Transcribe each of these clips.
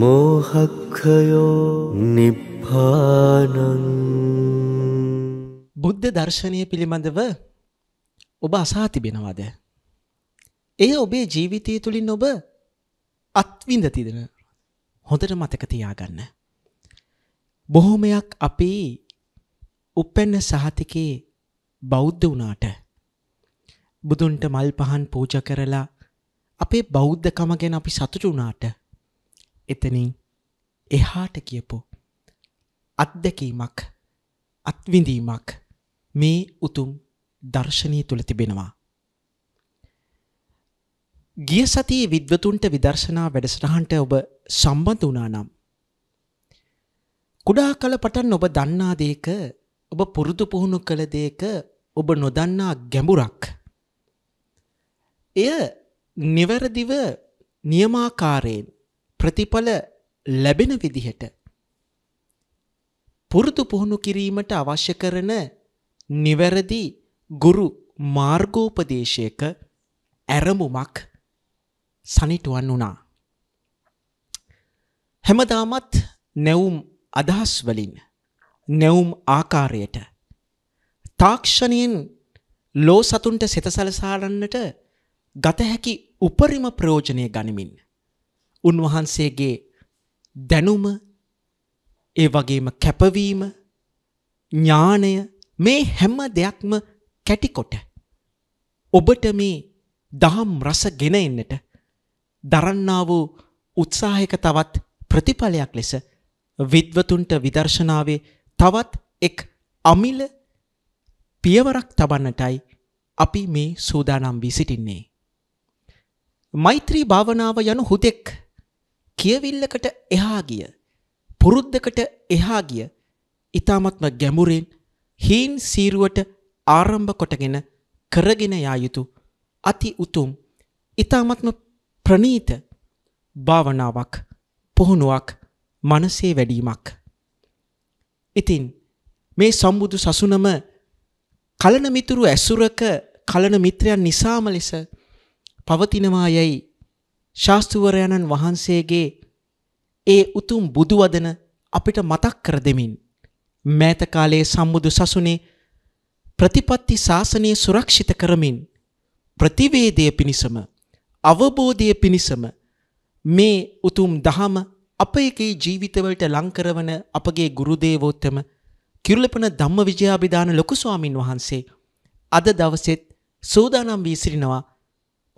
මෝහක්කයෝ නිබ්භානං බුද්ධ දර්ශනය පිළිබඳව ඔබ අසා තිබෙනවාද. එය ඔබේ ජීවිතය තුළින් ඔබ අත්විඳ තිදෙන හොඳට මතක තියාගන්න. බොහොමයක් අපේ උපැන්න සහතිකේ බෞද්ධ වනාට බුදුන්ට මල් පහන් පූජ කරලා අපේ බෞද්ධකම ගැන අපි සතුටු වනාට එතනින් එහාට කියපු අත්දැකීමක් අත්විඳීමක් මේ උතුම් දර්ශනය තුළ තිබෙනවා. ගිය සතියේ විද්වතුන්ට විදර්ශනා වැඩසටහන්ට ඔබ සම්බන්ධ වුණා නම් කුඩා කල පටන් ඔබ දන්නා දේක ඔබ පුරුදු පුහුණු කළ දේක ඔබ නොදන්නා ගැඹුරක් එය නිවැරදිව නියමාකාරයෙන් ප්‍රතිඵල ලැබෙන විදිහට පුරුදු පුහුණු කිරීමට අවශ්‍ය කරන නිවැරදි ගුරු මාර්ගෝපදේශයක ඇරමුමක් සනිටුවන් වුණා. හැමදාමත් නැවුම් අදහස් වලින් නැවුම් ආකාරයට තාක්ෂණයෙන් ලෝ සතුන්ට සෙත සලසාලන්නට ගත හැකි උපරිම ප්‍රයෝජනය ගනිමින් උන්වහන්සේගේ දැනුම ඒ වගේම කැපවීම ඥාණය මේ හැම දෙයක්ම කැටිකොට ඔබට මේ දහම් රස ගෙන එන්නට දරන්නා වූ උත්සාහයක තවත් ප්‍රතිඵලයක් ලෙස විද්වතුන්ට විදර්ශනාවේ තවත් එක් අමිල පියවරක් තබන්නටයි අපි මේ සූදානම් වී සිටින්නේ. මෛත්‍රී භාවනාව යනු හුදෙක් කියවිල්ලකට එහා ගිය පුරුද්දකට එහා ගිය ඊ타මත්ම ගැඹුරින් හීන් සීරුවට ආරම්භ කොටගෙන කරගෙන යා යුතු අති උතුම් ඊ타මත්ම ප්‍රණීත භාවනාවක් පුහුණුවක් මනසේ වැඩිමක් ඉතින් මේ සම්බුදු සසුනම කලන මිතුරු ඇසුරක කලන මිත්‍රයන් නිසාම ලෙස පවතිනවා යයි ශාස්තුවරයණන් වහන්සේගේ ඒ උතුම් බුදුවදන අපිට මතක් කර දෙමින් මෑත කාලයේ සම්මුදු සසුනේ ප්‍රතිපත්ති ශාසනය සුරක්ෂිත කරමින් ප්‍රතිවේදය පිණිසම අවබෝධය පිණිසම මේ උතුම් දහම අපේගේ ජීවිතවලට ලංකරවන අපගේ ගුරුදේවෝත්තම කිරුලපන ධම්ම විජයාභිධාන ලොකු ස්වාමින් වහන්සේ අද දවසෙත් සූදානම් වී සිටිනවා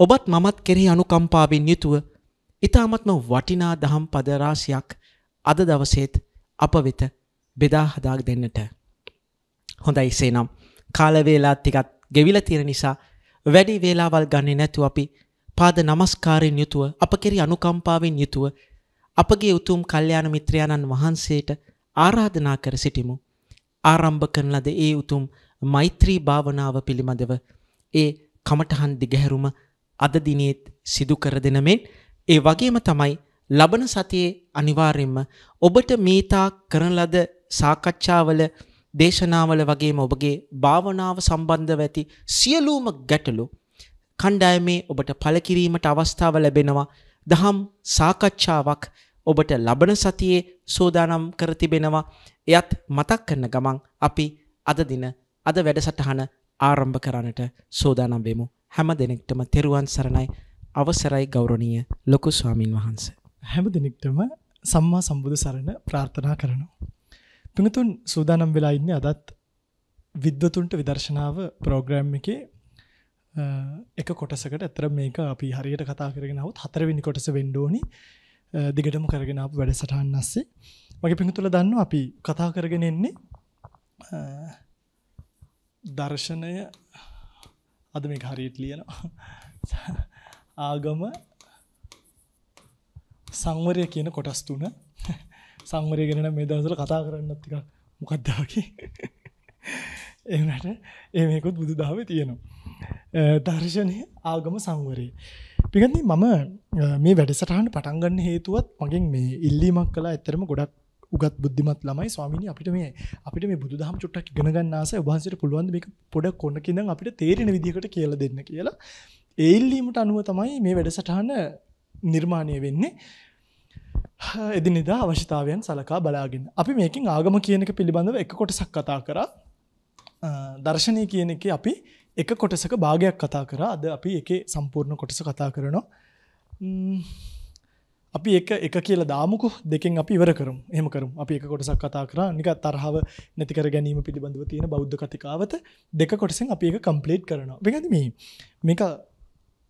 ඔබත් මමත් කෙරෙහි අනුකම්පාවෙන් යුතුව ඉතාමත්ම වටිනා දහම් පද රාශියක් අද දවසේත් අප වෙත බෙදා හදා දෙන්නට. හොඳයි සේනම් කාලවේලා ටිකත් ගෙවිලා තියෙන නිසා වැඩි වේලාවල් ගන්නේ නැතුව අපි පාද නමස්කාරයෙන් යුතුව අප කෙරෙහි අනුකම්පාවෙන් යුතුව අපගේ උතුම් කල්යාණ මිත්‍රයාණන් වහන්සේට ආරාධනා කර සිටිමු. ආරම්භ කරන ලද ඒ උතුම් මෛත්‍රී භාවනාව පිළිබඳව ඒ කමඨහන් දිගහැරුම අද දිනේත් සිදු කර දෙන මෙන් ඒ වගේම තමයි ලබන සතියේ අනිවාර්යෙන්ම ඔබට මේතා කරන ලද සාකච්ඡාවල දේශනාවල වගේම ඔබගේ භාවනාව සම්බන්ධව ඇති සියලුම ගැටලු කණ්ඩායමේ ඔබට පළ කිරීමට අවස්ථාව ලැබෙනවා දහම් සාකච්ඡාවක් ඔබට ලබන සතියේ සෝදානම් කර තිබෙනවා එයත් මතක් කරන ගමන් අපි අද දින අද වැඩසටහන ආරම්භ කරන්නට සෝදානම් වෙමු හැම දෙනෙක්ටම තෙරුවන් සරණයි අවසරයි ගෞරණීය ලොකු ස්වාමින් වහන්ස. හැම දෙනෙක්ටම සම්මා සම්බුදු සරණ ප්‍රාර්ථනා කරනවා. පිනතුන් සූදානම් වෙලා ඉන්නේ අදත් විද්වතුන්ට විදර්ශනාව ප්‍රෝග්‍රෑම් එකේ එක කොටසකට ඇතර මේක අපි හරියට කතා කරගෙන හුත් හතරවෙනි කොටස වෙන්ඩෝනි දිගටම කරගෙන අප වැඩ සටහන් අස්සේ මගේ පිඟතුල දන්න අපි කතා කරගෙන එන්නේ දර්ශනය අද මේ හරියට ලියනවා ආගම සංවරය කියන කොටස් තුන සංවරය ගැන මේ දවසල කතා කරන්න ටික මොකක්දාකි එනට ඒමකුත් බුදු දාව තියෙනවා දර්ශනය ආගම සංවරය පිගන්නේ මම මේ වැඩසටහන පටන්ගන්න හේතුවත් මගින් මේ ඉල්ලීමක් කලා ඇතරම ගොඩක් උගත් බුද්ධිමත් ළමයි ස්වාමීනි අපිට මේ අපිට මේ බුදුදහම චුට්ටක් ඉගෙන ගන්න ආසයි ඔබහන්සේට පුළුවන් මේක පොඩක් කොනක ඉඳන් අපිට තේරෙන විදිහකට කියලා දෙන්න කියලා ඒ ඉල්ලීමට අනුව තමයි මේ වැඩසටහන නිර්මාණය වෙන්නේ එදිනෙදා අවශ්‍යතාවයන් සලකා බලාගෙන අපි මේකින් ආගම කියන එක පිළිබඳව එක කොටසක් කතා කරා දර්ශනය කියන එක අපි එක කොටසක භාගයක් කතා කරා අද අපි එකේ සම්පූර්ණ කොටස කතා කරනවා අපි එක එක කියල දාමුකු දෙකෙන් අපි ඉවර කරම් එහම කරම් අපි එක කොටසක් කතා කර නික තරහාව නැතිකර ගැනීම පිළිබඳව තියෙන බෞද්ධ කතිකාවත දෙක කොටසෙන් අපි එක කම්පලේට් කරනවා වෙනද මේ මේක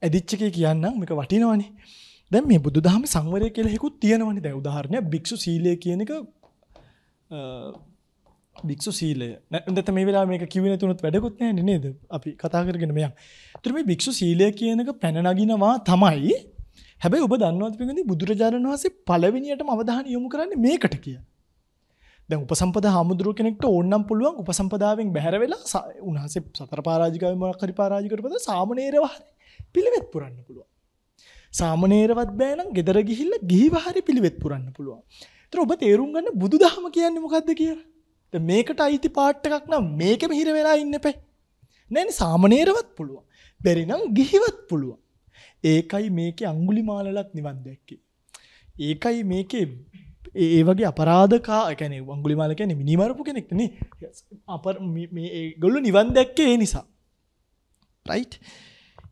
ඇදිච්චක කියන්න මේක වටිනවානි දැ මේ බුදු දහම සංවරය කියලෙකු තියෙනවනි දැ උදාහරණය භික්ෂු සීලය කියන එක භික්ෂු සීලය නැත මේ වෙලා මේක කිවෙන තුනත් වැඩකුත් නෑ නේද අපි කතා කරගෙන මෙයක් තුරම භික්ෂු සීලය කියනක පැනනගෙනවා තමයි හැබැයි ඔබ දන්නවත් පිගඳ බුදුරජාණන් වහන්සේ පළවෙනියට අවධානය යොමු කරන්නේ මේකට කිය. දැන් උපසම්පදා හාමුදුරුව කෙනෙක්ට ඕන්නම් පුළුවන් උපසම්පදාවෙන් බැහැර වෙලා උන්වහන්සේ සතර පරාජිකාවෙන් මොකක් හරි පරාජිකවට පස්සේ සාමණේරව හරි පිළිවෙත් පුරන්න පුළුවන්. සාමණේරවත් බෑ නම් ගෙදර ගිහිල්ලා ගිහිව හරි පිළිවෙත් පුරන්න පුළුවන්. ඒතර ඔබ තේරුම් ගන්න බුදුදහම කියන්නේ මොකද්ද කියලා. දැන් මේකට අයිති පාට් එකක් නම් මේකෙම හිර වෙලා ඉන්න එපේ. නෑනේ සාමණේරවත් පුළුවන්. බැරි නම් ගිහිවත් පුළුවන්. ඒකයි මේකේ අඟුලිමාලලත් නිවන් දැක්කේ. ඒකයි මේකේ ඒ වගේ අපරාධකා කැන වංගුලිමාල කැන මිනිමරපු කෙනෙක්න අප ගොල්ලු නිවන් දැක්කේ නිසා. රයි්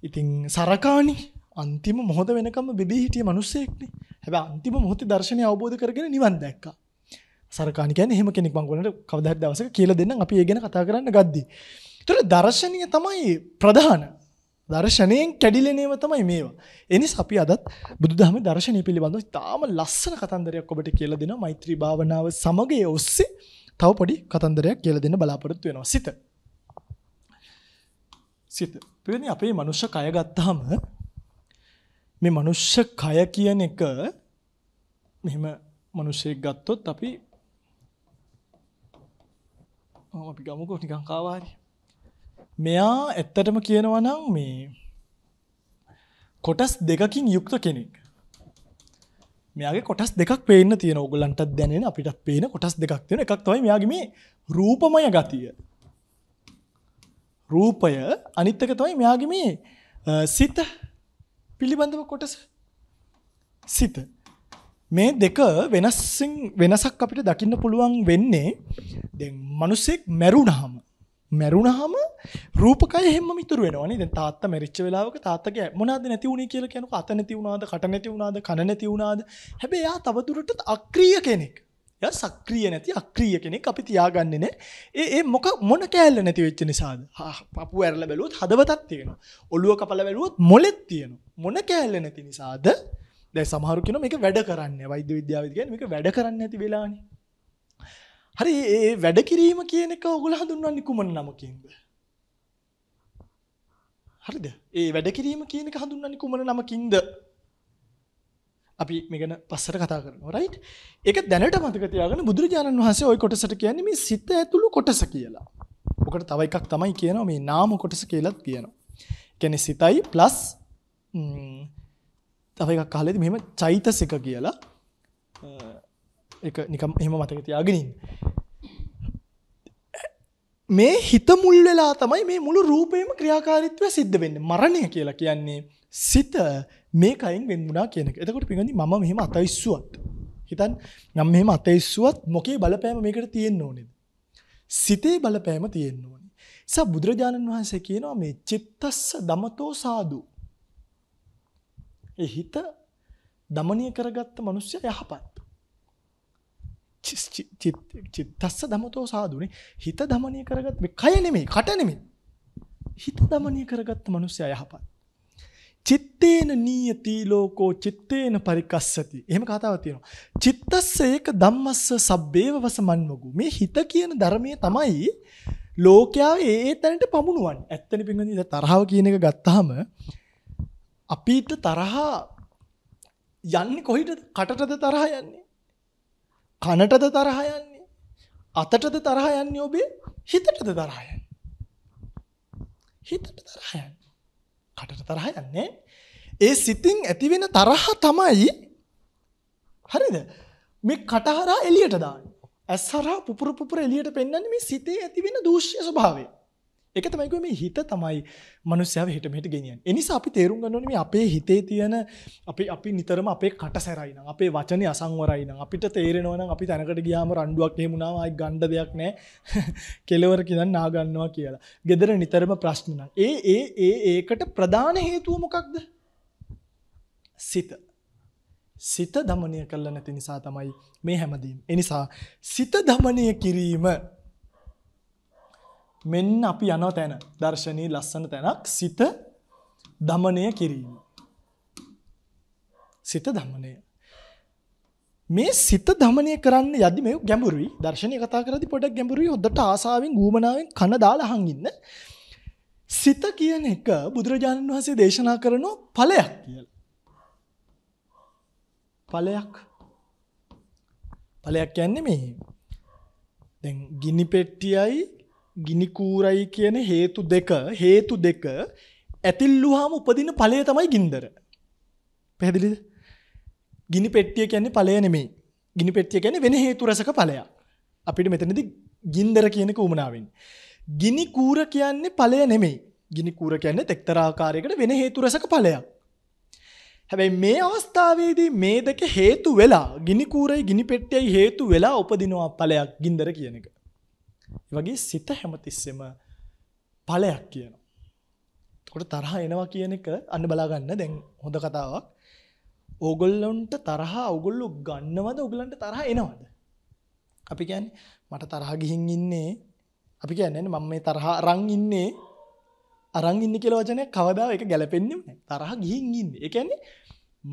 ඉතිං සරකාණි අන්තිම මොහොද වෙනකම බිබී හිටිය මනුස්සෙක්න හැබ අන්තිම මොහොත දර්ශනය අවබෝධ කරගෙන නිවන් දැක්ක. සරකානිකැන හෙම කෙනෙක් මංගලට කවදර දවස කියල දෙන්න අපි ඒගෙන කතා කරන්න ගද්දී. තුර දර්ශනය තමයි ප්‍රධාන දර්ශනයෙන් කැඩිලනේම තමයි මේවා. එනි අපි අදත් බුදුදහම දර්ශනය පිළිබඳව තාම ලස්සන කතන්දරයක් ඔබට කියල දෙෙන මෛත්‍රී භාවනාව සමගය ඔස්සේ තව පොඩි කතන්දරයක් කියල දෙන්න බලාපොරොත්තු වෙනවා සිත. සිත පනි අපේ මනුෂ්‍ය කය ගත්තාම මේ මනුෂ්‍ය කය කියන එක මෙම මනුෂ්‍යයක් ගත්තොත් අපි අපි ගමුකෝ නිකංකාවාරිය මෙයා ඇත්තටම කියනවා නම් මේ කොටස් දෙකකින් යුක්ත කෙනෙක් මේගේ කොටස් දෙක් පේන තියෙන ඔගලන්ට දැනෙන අපිටත් පේන කොටස් දෙකක් තියෙන එකක් තවයි මෙයාගේ මේ රූපමය ගතිය රූපය අනිත්තක තවයි මෙයාගේ මේ සිත පිළිබඳව කොටස සිත මේ දෙක වෙනස්සින් වෙනසක් අපිට දකින්න පුළුවන් වෙන්නේ දෙ මනුස්සෙක් මැරුණහම මැරුණහම රූපකය හැම මිතුරු වෙනවනේ. දැන් තාත්තා මැරිච්ච වෙලාවක තාත්තගේ මොනවාද නැති වුණේ කියලා කියනකොට අත නැති වුණාද, කට නැති වුණාද, කන නැති වුණාද? හැබැයි එයා තවදුරටත් අක්‍රීය කෙනෙක්. එයා සක්‍රීය නැති අක්‍රීය කෙනෙක් අපි තියාගන්නේ නේ. ඒ ඒ මොක මොන කෑල්ල නැති වෙච්ච නිසාද? පපුව ඇරලා බැලුවොත් හදවතක් තියෙනවා. ඔළුව කපලා බැලුවොත් මොලෙත් තියෙනවා. මොන කෑල්ල නැති නිසාද? දැන් සමහරු කියනවා මේක වැඩ කරන්නේ. වෛද්‍ය විද්‍යාවේ කියන්නේ මේක වැඩ කරන්නේ නැති වෙලානේ. හරි ඒ වැඩ කිරීම කියන එක ඔගොල්ලෝ හඳුන්වන්නේ කුමන නමකින්ද? හරිද? ඒ වැඩ කිරීම කියන එක හඳුන්වන්නේ කුමන නමකින්ද? අපි මේ ගැන පස්සට කතා කරනවා right? ඒක දැනට මතක තියාගන්න බුදුරජාණන් වහන්සේ ওই කොටසට කියන්නේ මේ සිත ඇතුළු කොටස කියලා. ඔකට තව එකක් තමයි කියනවා මේ නාම කොටස කියලාත් කියනවා. කියන්නේ සිතයි plus තව එකක් අහලදී මෙහෙම චෛතසික කියලා ඒක නිකම් එහෙම මතක තියාගෙන ඉන්න. මේ හිත මුල් වෙලා තමයි මේ මුළු රූපයම ක්‍රියාකාරීත්වය සිද්ධ වෙන්නේ. මරණය කියලා කියන්නේ සිත මේකයින් වෙන් වුණා කියන එක. එතකොට පිංගන්දි මම මෙහෙම අතයිස්සුවත් හිතන් නම් මෙහෙම අතයිස්සුවත් මොකේ බලපෑම මේකට තියෙන්න ඕනේද? සිතේ බලපෑම තියෙන්න ඕනේ. ඒසා බුදුරජාණන් වහන්සේ කියනවා මේ චිත්තස්ස දමතෝ සාදු. ඒ හිත දමනීය කරගත්ත මිනිස්සයා යහපත්. චිත්තස්ස දමතෝ සාදුනේ හිත දමනය කරගත් මේ කය නෙමෙයි කට නෙමෙයි හිත දමනය කරගත්ත මිනිස්සයා යහපත් චිත්තේන නීයති ලෝකෝ චිත්තේන පරිකස්සති එහෙම කතාවක් තියෙනවා චිත්තස්ස ඒක ධම්මස්ස සබ්බේව වසමන්වගු මේ හිත කියන ධර්මයේ තමයි ලෝකයාව ඒ ඒ තැනට පමුණුවන්නේ ඇත්තනේ පින්වදින තරහව කියන එක ගත්තාම අපිට තරහා යන්නේ කොහෙටද කටටද තරහා යන්නේ කනටද තරහ යන්නේ? අතටද තරහ යන්නේ ඔබේ? හිතටද තරහ යන්නේ? හිතට තරහ යන්නේ. කටට තරහ යන්නේ. ඒ සිතින් ඇති වෙන තරහ තමයි හරිද? මේ කට හරහා එළියට දාන්නේ. ඇස් හරහා පුපුර පුපුර එළියට පෙන්වන්නේ මේ සිතේ ඇති වෙන දූෂ්‍ය ස්වභාවය. ඒක තමයි කිව්වේ මේ හිත තමයි මනුස්සයාව හෙට මෙහෙට ගෙනියන්නේ. ඒ නිසා අපි තේරුම් ගන්න ඕනේ මේ අපේ හිතේ තියෙන අපි අපි නිතරම අපේ කට සැරයි නම් අපේ වචනේ අසංවරයි නම් අපිට තේරෙනවා නම් අපි තැනකට ගියාම රණ්ඩුවක් එහෙම වුණාම ආයි ගණ්ඩ දෙයක් නැහැ. කෙලවර කිනම් නා ගන්නවා කියලා. gedara නිතරම ප්‍රශ්න නම්. ඒ ඒ ඒ ඒකට ප්‍රධාන හේතුව මොකක්ද? සිත. සිත দমনය කළ නැති නිසා තමයි මේ හැමදේම. ඒ නිසා සිත দমনය කිරීම මෙන්න අපි යනව තැන දර්ශනී ලස්සන තැනක් සිත දමනය කිරීම. සිත දමනය. මේ සිත දමනය කරන්න යදි මේ ගැඹුරුයි දර්ශනය කතා කරදි පොඩක් ගැඹුරුයි හොඳට ආසාවෙන් ගූමනාවෙන් කන දාලා අහන් ඉන්න. සිත කියන එක බුදුරජාණන් වහන්සේ දේශනා කරන ඵලයක් කියලා. ඵලයක්. ඵලයක් කියන්නේ මේ දැන් ගිනි පෙට්ටියයි ගිනිකූරයි කියන හේතු දෙක හේතු දෙක ඇතිල්ලුවාම උපදින ඵලය තමයි ගින්දර. පැහැදිලිද? ගිනි පෙට්ටිය කියන්නේ ඵලය නෙමෙයි. ගිනි පෙට්ටිය කියන්නේ වෙන හේතු රසක ඵලයක්. අපිට මෙතනදී ගින්දර කියන එක උමනාවෙන්නේ. ගිනි කූර කියන්නේ ඵලය නෙමෙයි. ගිනි කූර කියන්නේ තෙක්තරාකාරයකට වෙන හේතු රසක ඵලයක්. හැබැයි මේ අවස්ථාවේදී මේ දෙක හේතු වෙලා ගිනි කූරයි ගිනි පෙට්ටියයි හේතු වෙලා උපදිනවා ඵලයක් ගින්දර කියන එක. වගේ සිත හැමතිස්සෙම ඵලයක් කියනවා. එතකොට තරහ එනවා කියන එක අන්න බලාගන්න දැන් හොඳ කතාවක්. ඕගොල්ලොන්ට තරහ ඕගොල්ලෝ ගන්නවද ඕගොල්ලන්ට තරහ එනවද? අපි කියන්නේ මට තරහ ගිහින් ඉන්නේ අපි කියන්නේ මම මේ තරහ අරන් ඉන්නේ අරන් ඉන්නේ කියලා වචනයක් කවදා ඒක ගැලපෙන්නේ නැහැ. තරහ ගිහින් ඉන්නේ. ඒ කියන්නේ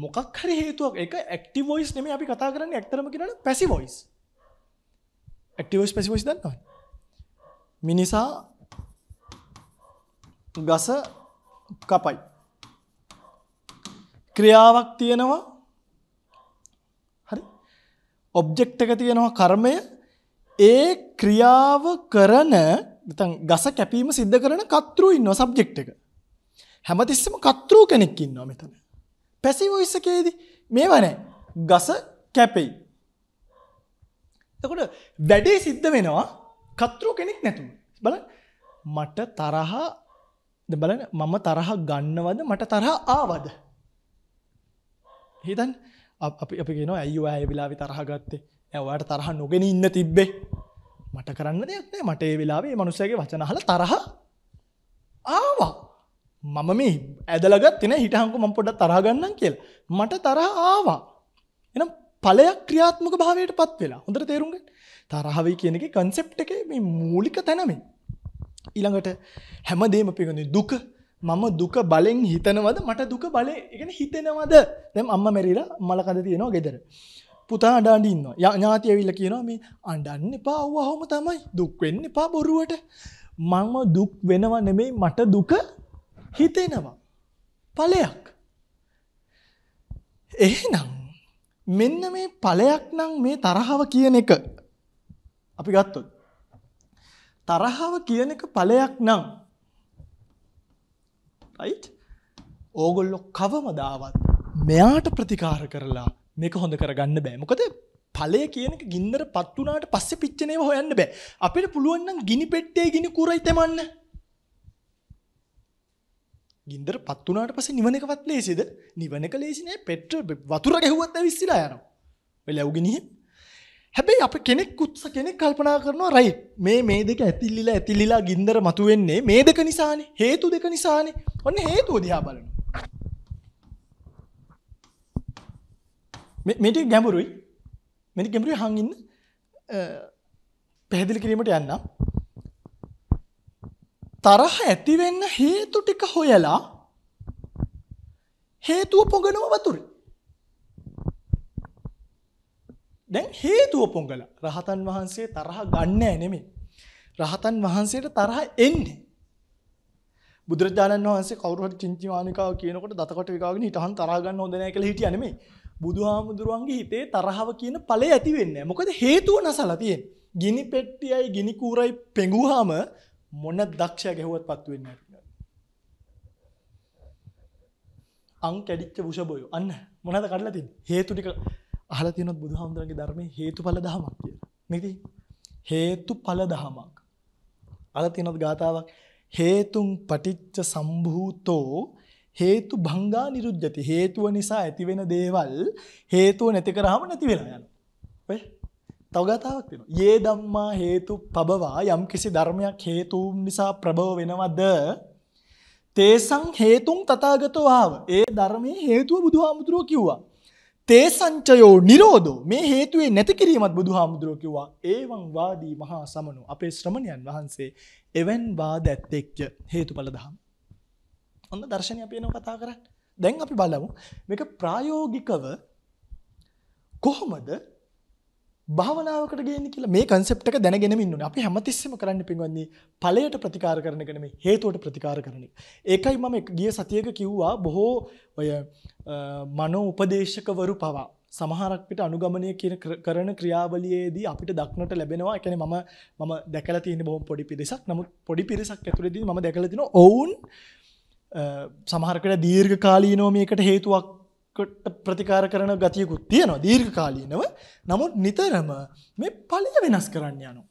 මොකක් හරි හේතුවක් ඒක ඇක්ටිව් වොයිස් නෙමෙයි අපි කතා කරන්නේ ඇත්තරම කියනවනම් passive voice. Active voice passive voice දන්නවද? මිනිසා ගස කපයි. ක්‍රියාවක් තියෙනවා හරි ඔබ්ජෙක්ට් එක තියෙනවා කර්මය ඒ ක්‍රියාව කරන නැත්නම් ගස කැපීම සිද්ධ කරන කර්තෘ ඉන්නවා සබ්ජෙක්ට් එක. හැමතිස්සෙම කර්තෘ කෙනෙක් ඉන්නවා මෙතන. පැසිව් වොයිස් එකේදී මේව නැහැ. ගස කැපෙයි. එතකොට වැඩේ සිද්ධ වෙනවා කතෘ කෙනෙක් නැතුම බල මට තරහා බලන මම තරහ ගන්නවද මට තරහා ආවද හිතන් අපි අපි ගෙන ඇයු ඇය වෙලාවි තරහ ගත්තේ ඇවට තරහ නොගෙන ඉන්න තිබ්බේ මට කරන්න දෙයක්නේ මට ඒ වෙලාවේ මනුසයගේ වචනහල තරහ ආවා මම මේ ඇදලගත් තින හිටහංකු මම් පොඩ තරහගන්නම් කියල මට තරහ ආවා එනම් පලයක් ක්‍රියාත්මක භාවයට පත් වෙලා හොඳට තේරුන්ගේ තරහවයි කියන එක concept එකේ මේ මූලික තැන මේ. ඊළඟට හැමදේම පිඟුනේ දුක මම දුක බලෙන් හිතනවද මට දුක බලේ කියන්නේ හිතෙනවද දැන් අම්මා මැරිලා මල කඳ තියෙනවා ගෙදර පුතා අඬ අඬ ඉන්නවා ඥාති ඇවිල්ලා කියනවා මේ අඬන්න එපා අවුව ඔහොම තමයි දුක් වෙන්න එපා බොරුවට මම දුක් වෙනව නෙමෙයි මට දුක හිතෙනවා ඵලයක් එහෙනම් මෙන්න මේ ඵලයක් නම් මේ තරහව කියන එක අපි ගත්තොත්. තරහව කියන එක ඵලයක් නම් right? ඕගොල්ලෝ කවමදාවත් මෙයාට ප්‍රතිකාර කරලා මේක හොඳ කරගන්න බෑ. මොකද ඵලය කියන එක ගින්දර පත් වුණාට පස්සේ පිච්චෙන ඒවා හොයන්න බෑ. අපිට පුළුවන් නම් ගිනි පෙට්ටියේ ගිනි කුරයි තෙමන්න. ගින්දර පත් වුණාට පස්සේ නිවන එකවත් ලේසිද? නිවන එක ලේසි නෑ. පෙට්‍රල් වතුර ගැහුවත් ඇවිස්සලා යනවා. ඔය ලැබුගිනියේ හැබැයි අප කෙනෙක් උත්ස කෙනෙක් කල්පනා කරනවා රයි මේ මේ දෙක ඇතිල්ලිලා ඇතිල්ලිලා ගින්දර මතුවෙන්නේ මේ දෙක නිසානේ හේතු දෙක නිසානේ ඔන්න හේතුව දිහා බලනවා මේට ගැඹුරුයි මෙනි ගැඹුරුයි හං ඉන්න පැහැදිලි කිරීමට යන්නම් තරහ ඇති වෙන්න හේතු ටික හොයලා හේතුව පොඟනවා වතුරේ දැන් හේතුව පොංගල රහතන් වහන්සේ තරහ ගන්නෑ නෙමේ. රහතන් වහන්සේට තරහ එන්නේ. බුදුරජාණන් වහන්සේ කවුරුහට චින්චිමානිකාව කියනකොට දතකොට විකාගෙන හිටහන් තරහ ගන්න හොඳ නැහැ කියලා හිටියා නෙමෙයි. බුදුහාමුදුරුවන්ගේ හිතේ තරහව කියන ඵලය ඇති වෙන්නේ. මොකද හේතුව නැසලා තියෙන්නේ. ගිනි පෙට්ටියයි ගිනි කූරයි පෙඟුවාම මොන දක්ෂය ගැහුවත් පත්තු වෙන්නේ නැහැ. අං කැඩිච්ච වුෂබෝය. අන්න මොනවද කඩලා තියෙන්නේ? හේතු ටික අහලා තියෙනොත් බුදුහාමුදුරන්ගේ ධර්මයේ හේතුඵල ධමයක් කියලා. නේද? හේතුඵල ධමයක්. අහලා තියෙනොත් ගාතාවක් හේතුන් පටිච්ච සම්භූතෝ හේතු භංගා නිරුද්ධති. හේතුව නිසා ඇති වෙන දේවල් හේතුව නැති කරාම නැති වෙලා යනවා. ඔය තව ගාතාවක් තියෙනවා. යේ ධම්මා හේතු පබවා යම්කිසි ධර්මයක් හේතුන් නිසා ප්‍රබව වෙනවද? තේසං හේතුන් තථාගතෝ ආව. ඒ ධර්මයේ හේතුව බුදුහාමුදුරුවෝ කිව්වා. තේ සංචයෝ නිරෝධෝ මේ හේතුවේ නැති කිරීමත් බුදුහාමුදුරුවෝ කිව්වා ඒවං වාදී මහා සමනෝ අපේ ශ්‍රමණයන් වහන්සේ එවන් වාද ඇත්තෙක්ය හේතුඵල දහම්. ඔන්න දර්ශනය අපි එනවා කතා කරන්නේ. දැන් අපි බලමු මේක ප්‍රායෝගිකව කොහොමද භාවනාවකට ගේන්න කියලා මේ concept එක දැනගෙනම ඉන්න ඕනේ. අපි හැමතිස්සෙම කරන්න පින්වත්නි ඵලයට ප්‍රතිකාර කරන එක නෙමෙයි හේතුවට ප්‍රතිකාර කරන එක. ඒකයි මම ගිය සතියක කිව්වා බොහෝ ඔය මනෝ උපදේශකවරු පවා සමහරක් පිට අනුගමනය කරන ක්‍රියාවලියේදී අපිට දක්නට ලැබෙනවා. ඒ කියන්නේ මම මම දැකලා තියෙන බොහොම පොඩි පිරිසක්. නමුත් පොඩි පිරිසක් ඇතුළේදී මම දැකලා තිනවා ඔවුන් සමහරකට දීර්ඝ කාලීනව මේකට හේතුවක් ප්‍රතිකාර කරන ගතියකුත් තියෙනවා දීර්ඝ කාලීනව. නමුත් නිතරම මේ ඵලය වෙනස් කරන්න යනවා.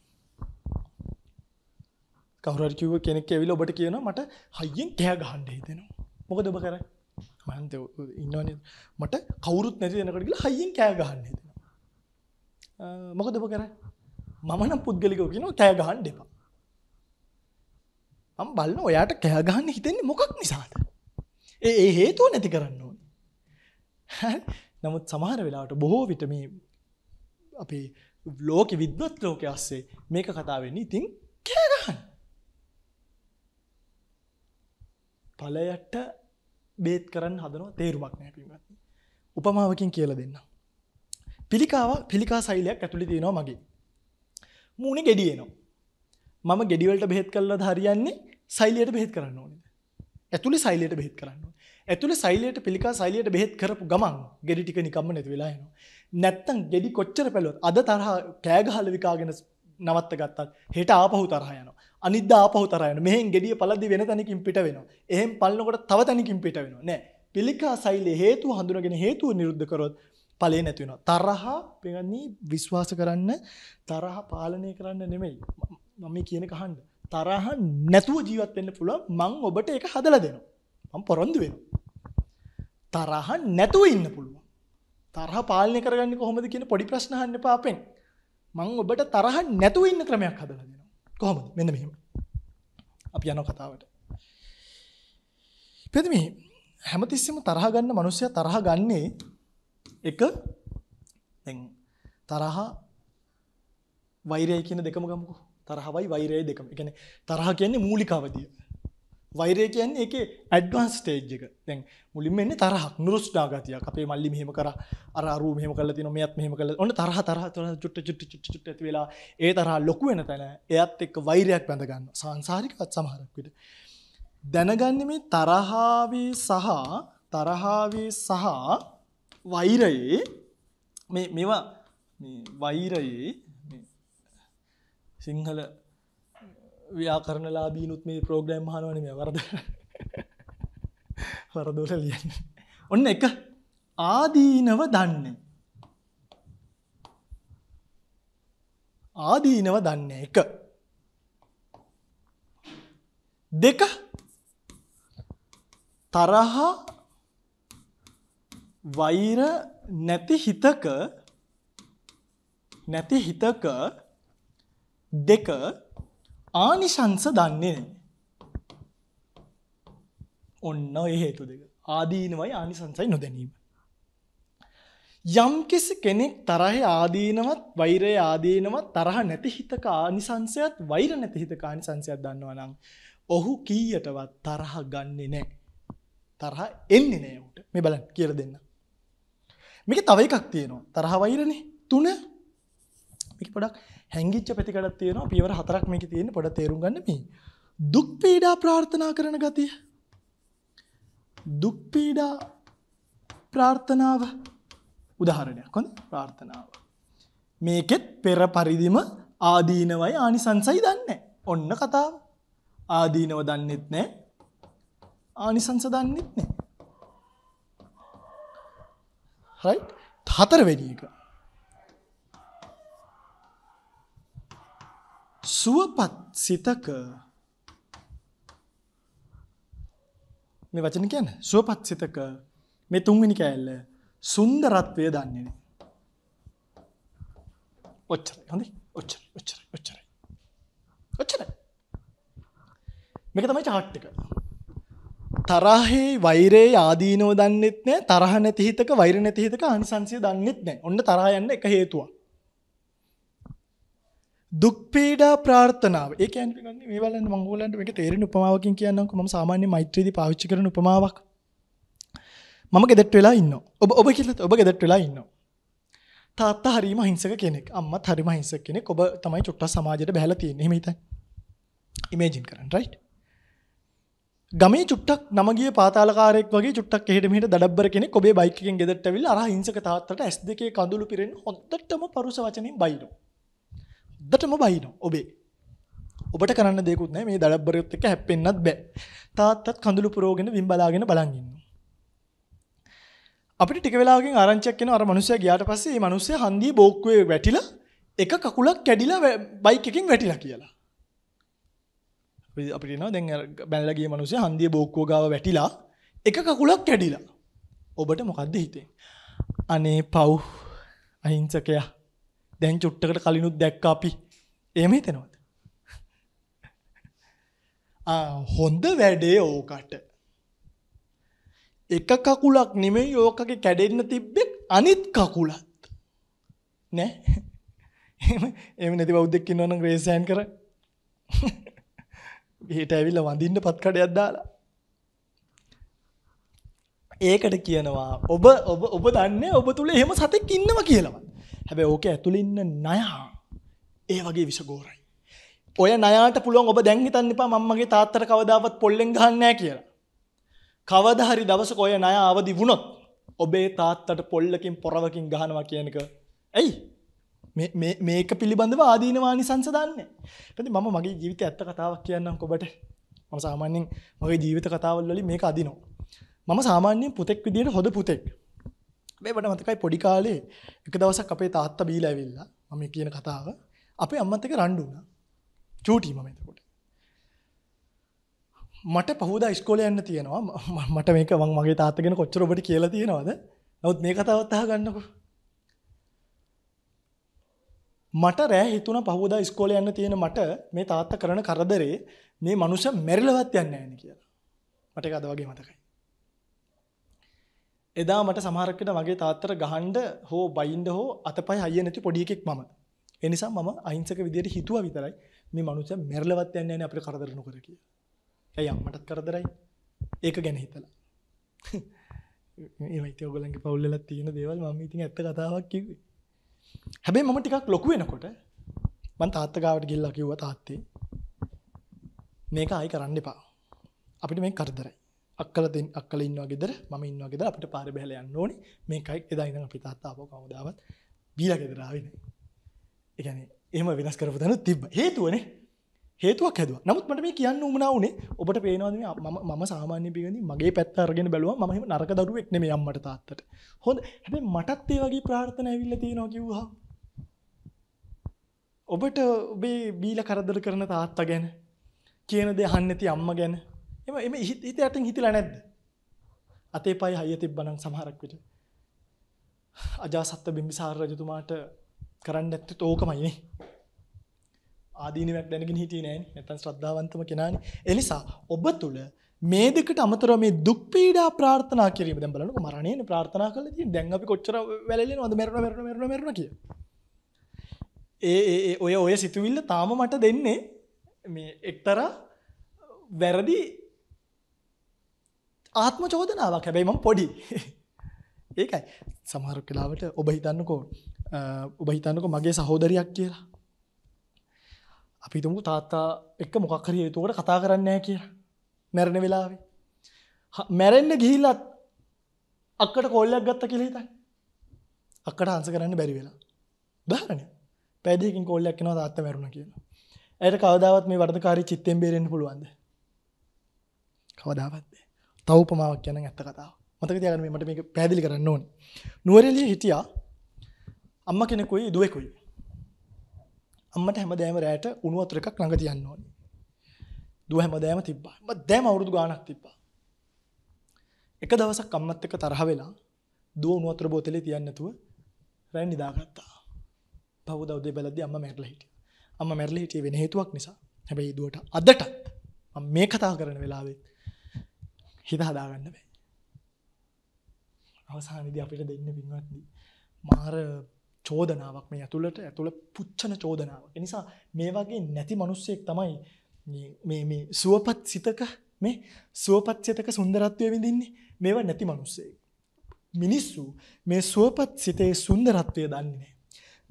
කවුරු හරි කිව්ව කෙනෙක් ඇවිල්ලා ඔබට කියනවා මට හයියෙන් කෑ ගහන්න හිතෙනවා. මොකද ඔබ කරන්නේ? මම ඉන්නවනේ මට කවුරුත් නැති දෙනකොට ගිහලා හයියෙන් කෑ ගහන්න හිතෙනවා. මොකද ඔබ කරන්නේ? මම නම් පුද්ගලිකව කියනවා කෑ ගහන්න එපා. මම බලන ඔයාට කෑ ගහන්න හිතෙන්නේ මොකක් නිසාද? ඒ ඒ හේතුව නැති කරන්න නමුත් සමහර වෙලාවට බොහෝ විට මේ අපේ ලෝකෙ විද්වත් ලෝකයේ ASCII මේක කතා වෙන්නේ ඉතින් කෑ ගන්න. ඵලයට බේත් කරන්න හදනවා තේරුමක් නැහැ පින්වත්නි. උපමාවකින් කියලා දෙන්නම්. පිළිකාව පිළිකා සෛලයක් ඇතුලේ තියෙනවා මගේ. මූණේ ගෙඩි එනවා. මම ගෙඩි වලට බෙහෙත් කළාද හරියන්නේ සෛලියට බෙහෙත් කරන්න ඕනේ. ඇතුලේ සෛලියට බෙහෙත් කරන්න ඕනේ. ඇතුළ සෛලයට පිළිකා සෛලයට බෙහෙත් කරපු ගමන් ගෙඩි ටික නිකම්ම නැති වෙලා යනවා. නැත්තම් ගෙඩි කොච්චර පැලුවත් අද තරහා කෑ ගහලා විකාගෙන නවත්ත ගත්තත් හෙට ආපහු තරහා යනවා. අනිද්දා ආපහු තරහා යනවා. මෙහෙන් ගෙඩිය පළද්දි වෙන තැනකින් පිට වෙනවා. එහෙන් පල්නකොට තව තැනකින් පිට වෙනවා. නෑ. පිළිකා සෛලයේ හේතුව හඳුනගෙන හේතුව නිරුද්ධ කරොත් ඵලේ නැති වෙනවා. තරහා පෙගන්නේ විශ්වාස කරන්න තරහා පාලනය කරන්න නෙමෙයි. මම කියන කහන්න. තරහ නැතුව ජීවත් වෙන්න පුළුවන්. මං ඔබට ඒක හදලා දෙනවා. මම පොරොන්දු වෙනවා. තරහ නැතුව ඉන්න පුළුවන්. තරහ පාලනය කරගන්න කොහොමද කියන පොඩි ප්‍රශ්න අහන්න එපා අපෙන්. මම ඔබට තරහ නැතුව ඉන්න ක්‍රමයක් හදලා දෙනවා. කොහොමද? මෙන්න මෙහෙම. අපි යනවා කතාවට. පෙදමි හැමතිස්සෙම තරහ ගන්න මිනිස්සයා තරහ ගන්නේ එක දැන් තරහ වෛරය කියන දෙකම ගමුකෝ. තරහවයි වෛරයයි දෙකම. ඒ කියන්නේ තරහ කියන්නේ මූලික අවධිය. වෛරය කියන්නේ ඒකේ ඇඩ්වාන්ස් ස්ටේජ් එක. දැන් මුලින්ම එන්නේ තරහක්, නුරුස්නා ගතියක්. අපේ මල්ලි මෙහෙම කරා, අර අරු මෙහෙම කරලා තිනවා, මෙයත් මෙහෙම කරලා. ඔන්න තරහ තරහ තරහ චුට්ට චුට්ට චුට්ට චුට්ට ඇති වෙලා ඒ තරහ ලොකු වෙන තැන එයත් එක්ක වෛරයක් බැඳ ගන්නවා. සාංශාරිකවත් සමහරක් විට. දැනගන්නේ මේ තරහාවේ සහ තරහාවේ සහ වෛරයේ මේ මේවා වෛරයේ සිංහල ව්‍යාකරණලා බීනුත් මේ ප්‍රෝග්‍රම් හනුවනම වරද වරදෝල ලියන්න ඔන්න එක ආදීනව දන්න ආදීනව දන්න එක දෙක තරහා වෛර නැති හිතක නැති හිතක දෙක ආනිශංස දන්නේ නැහැ. ඔන්න ඔය හේතු දෙක. ආදීනවයි ආනිසංසයි නොදැනීම. යම් කෙනෙක් තරහේ ආදීනවත් වෛරයේ ආදීනවත් තරහ නැති හිතක ආනිසංසයත් වෛර නැති හිතක ආනිසංසයත් දන්නවා නම් ඔහු කීයටවත් තරහ ගන්නෙ නැහැ. තරහ එන්නේ නැහැ උට. මේ බලන්න කියලා දෙන්න. මේක තව එකක් තියෙනවා. තරහ වෛරනේ. 3 මේක පොඩක් හැංගිච්ච පැතිකඩක් තියෙනවා පියවර හතරක් මේකේ තියෙන්නේ පොඩක් තේරුම් ගන්න මේ දුක් පීඩා ප්‍රාර්ථනා කරන ගතිය දුක් පීඩා ප්‍රාර්ථනාව උදාහරණයක් හොඳ ප්‍රාර්ථනාව මේකෙත් පෙර පරිදිම ආදීනවයි ආනිසංසයි දන්නේ ඔන්න කතාව ආදීනව දන්නෙත් නෑ ආනිසංස දන්නෙත් නෑ හරි හතරවෙනි එක සුවපත් සිතක මේ වචන කියන්නේ සුවපත් සිතක මේ තුන්වෙනි කෑල්ල සුන්දරත්වය දන්නේ නැහැ. ඔච්චරයි හොඳයි. ඔච්චරයි ඔච්චරයි ඔච්චරයි. ඔච්චරයි. මේක තමයි chart එක. තරහේ වෛරේ ආදීනව දන්නෙත් නැහැ. තරහ නැති හිතක වෛර නැති හිතක ආනිසංශය දන්නෙත් නැහැ. ඔන්න තරහ යන්න එක හේතුවක්. දුක් පීඩා ප්‍රාර්ථනාව. ඒ කියන්නේ පින්වත්නි මේ බලන්න මම ඕගොල්ලන්ට මේක තේරෙන උපමාවකින් කියන්නම්කෝ මම සාමාන්‍ය මෛත්‍රීදී පාවිච්චි කරන උපමාවක්. මම ගෙදරට වෙලා ඉන්නවා. ඔබ ඔබ කියලා ඔබ ගෙදරට වෙලා ඉන්නවා. තාත්තා හරිම හිංසක කෙනෙක්. අම්මත් හරිම හිංසක කෙනෙක්. ඔබ තමයි චුට්ටක් සමාජයට බහැලා තියෙන්නේ. එහෙම හිතන්න. ඉමේජින් කරන්න රයිට්. ගමේ චුට්ටක් නම ගිය පාතාලකාරයෙක් වගේ චුට්ටක් එහෙට මෙහෙට දඩබ්බර කෙනෙක් ඔබේ බයික් එකෙන් ගෙදරට ඇවිල්ලා අර හිංසක තාත්තට S2 කඳුළු පිරෙන්න හොද්දටම පරුස වචනින් බයිනවා. හොද්දටම බහිනවා ඔබේ. ඔබට කරන්න දෙයක්වත් නැහැ මේ දඩබ්බරියොත් එක්ක හැප්පෙන්නත් බෑ. තාත්තත් කඳුළු පුරවගෙන වින් බලාගෙන බලන් ඉන්නවා. අපිට ටික වෙලාවකින් ආරංචියක් එනවා අර මිනිස්සයා ගියාට පස්සේ මේ මිනිස්සයා හන්දියේ බෝක්කුවේ වැටිලා එක කකුලක් කැඩිලා බයික් එකකින් වැටිලා කියලා. අපිට එනවා දැන් බැනලා ගිය මිනිස්සයා හන්දියේ බෝක්කුව ගාව වැටිලා එක කකුලක් කැඩිලා. ඔබට මොකද්ද හිතෙන්නේ? අනේ පව් අහිංසකයා දැන් චුට්ටකට කලිනුත් දැක්ක අපි. එහෙම හිතෙනවද? ආ හොඳ වැඩේ ඕකට. එක කකුලක් නෙමෙයි ඕකගේ කැඩෙන්න තිබ්බෙක් අනිත් කකුලත්. නෑ. එහෙම එහෙම නැති බෞද්ධෙක් ඉන්නවනම් රේස් හෑන් කර. ඊට ඇවිල්ලා වඳින්න පත් කඩයක් දාලා. ඒකට කියනවා ඔබ ඔබ ඔබ දන්නේ ඔබ තුල එහෙම සතෙක් ඉන්නවා කියලාවත්. හැබැ ඕක ඇතුළින්න නයා ඒ වගේ විසගෝරයි. ඔය නයාට පුළුවන් ඔබ දැන්හිතන්න එපා මම්මගේ තාත්තර කවදාවත් පොල්ලෙන් ගන්නෑ කියලා. කවදහරි දවසක ඔය නය අවදි වුණොත් ඔබේ තාත්තට පොල්ලකින් පොරවකින් ගහනවා කියනක ඇයි මේක පිළිබඳව ආදීනවානි සංසදන්නේ පැති මම මගේ ජීවිත ඇත්ත කතාවක් කියන්නම් කොබට මම සාමාන්‍යෙන් මගේ ජීවිත කතාවල්ලි මේක අදිනවා. මම සාමාන්‍යෙන් පුතෙක් විදියට හොඳ පුතෙක් හැබැයි මට මතකයි පොඩි කාලේ එක දවසක් අපේ තාත්තා බීලා ඇවිල්ලා මම කියන කතාව අපේ අම්මත් එක්ක රණ්ඩු වුණා. චූටි මම එතකොට. මට පහුදා ඉස්කෝලේ යන්න තියෙනවා. මට මේක මම මගේ තාත්තා ගැන කොච්චර ඔබට කියලා තියෙනවද? නමුත් මේ කතාවත් අහගන්නකෝ. මට රෑ හිතුණ පහුදා ඉස්කෝලේ යන්න තියෙන මට මේ තාත්තා කරන කරදරේ මේ මනුෂ්‍ය මැරිලවත් යන්නේ නැහැ කියලා. මට ඒක අද වගේ මතකයි. එදා මට සමහරක් වෙන වගේ තාත්තට ගහන්න හෝ බයින්න හෝ අතපය හයිය නැති පොඩි එකෙක් මම. ඒ නිසා මම අහිංසක විදියට හිතුවා විතරයි මේ මනුස්සයා මැරලවත් යන්නේ නැහැ අපිට කරදර නොකර කියලා. ඇයි අම්මටත් කරදරයි. ඒක ගැන හිතලා. මේ වයිති ඔයගොල්ලන්ගේ පවුල් වල තියෙන දේවල් මම ඉතින් ඇත්ත කතාවක් කිව්වේ. හැබැයි මම ටිකක් ලොකු වෙනකොට මං තාත්තා ගාවට ගිහිල්ලා කිව්වා තාත්තේ මේක ආයි කරන්න එපා. අපිට මේක කරදරයි. අක්කල දෙන් අක්කල ඉන්නවා ගෙදර මම ඉන්නවා ගෙදර අපිට පාරේ බැහැලා යන්න ඕනේ මේකයි එදා ඉඳන් අපි තාත්තා ආපහු කවදාවත් බීලා ගෙදර ආවේ නැහැ ඒ කියන්නේ එහෙම වෙනස් කරපු තැනුත් තිබ්බ හේතුවනේ හේතුවක් හැදුව නමුත් මට මේ කියන්න උමනාවනේ ඔබට පේනවාද ම සාමාන්‍ය පිගඳ මගේ පැත්තරගෙන බැලුව මහම නරක දරුවෙක් නෙම අම්මට තාත්තට හොඳ හැබ මටත් ඒ වගේ ප්‍රාර්ථන ඇවිල්ල තියෙනවා කිව්වා ඔබට ඔබේ බීල කරදර කරන තාත්තා ගැන කියනද හන්නති අම්ම ගැන එම එම හිත යටින් හිතලා නැද්ද? අතේ පය හයිය තිබ්බනම් සමහරක් විට අජාසත්ත බිම්බිසාර රජතුමාට කරන්න ඇත්තේ ඕකමයි නේ. ආදීනමක් දැනගෙන හිටියේ නෑනේ. නැත්තම් ශ්‍රද්ධාවන්තම කෙනානේ. ඒ නිසා ඔබ තුල මේ දෙකට අමතරව මේ දුක් පීඩා ප්‍රාර්ථනා කිරීම දැන් බලන්නකො මරණයනේ ප්‍රාර්ථනා කරලා තියෙන්නේ. දැන් අපි කොච්චර වැළලෙනවද මරනවා මරනවා මරනවා මරනවා කිය. ඒ ඒ ඔය ඔය සිතුවිල්ල තාම මට දෙන්නේ මේ එක්තරා වැරදි ආත්ම චෝදනාවක් හැබැයි මම පොඩි. ඒකයි. සමහර වෙලාවට ඔබ හිතන්නකෝ ඔබ හිතන්නකෝ මගේ සහෝදරියක් කියලා. අපි හිතමු තාත්තා එක්ක මොකක් හරි හේතුවකට කතා කරන්නේ නැහැ කියලා. මැරෙන වෙලාවේ. මැරෙන්න ගිහිල්ලා අක්කට කෝල්ලයක් ගත්තා කියලා හිතන්න. අක්කට අන්සර් කරන්න බැරි වෙලා. උදාහරණයක්. පැය දෙකකින් කෝල්ලයක් එනවා තාත්තා මැරුණා කියලා. ඇයට කවදාවත් මේ වර්ධකාරී චිත්තෙන් බේරෙන්න පුළුවන්ද? කවදාවත්. තවපමාවක් ගැන ඇත්ත කතාව මතක තියගන මට මේක පැදිලි කරන්න ඕන නුවරෙලිය හිටියා අම්ම කෙනෙකුයි දුවෙකුයි අම්මට හැම දෑම රෑට උනුවතුර එකක් ළඟ තියන්න ඕනි දුව හැම දෑම තිබ්බා ම දෑම අවුරුදු ගානක් තිබ්බා එක දවසක් අම්මත් එක තරහ වෙලා දුව උනුවතුර බෝතලේ තියන්නතුව රැන් නිදාගත්තා පව් දවදේ බලද අම්ම මැරල හිටිය අම්ම මැරල හිටිය වෙන හේතුවක් නිසා හැබැයි දුවට අදටත් මේ කතා කරන වෙලාවෙත් හිත හදාගන්න බෑ අවසානිද අපිට දෙන්න පින්වත්ද මාර චෝදනාවක් මේ ඇතුළට ඇතුළ පුච්චන චෝදනාව එනිසා මේ වගේ නැති මනුස්සයෙක් තමයි මේ සුවපත් සිතක මේ සුවපත් සිතක සුන්දරත්වය විඳින්නේ මේවා නැති මනුස්සයෙක් මිනිස්සු මේ සුවපත් සිතේ සුන්දරත්වය දන්නේ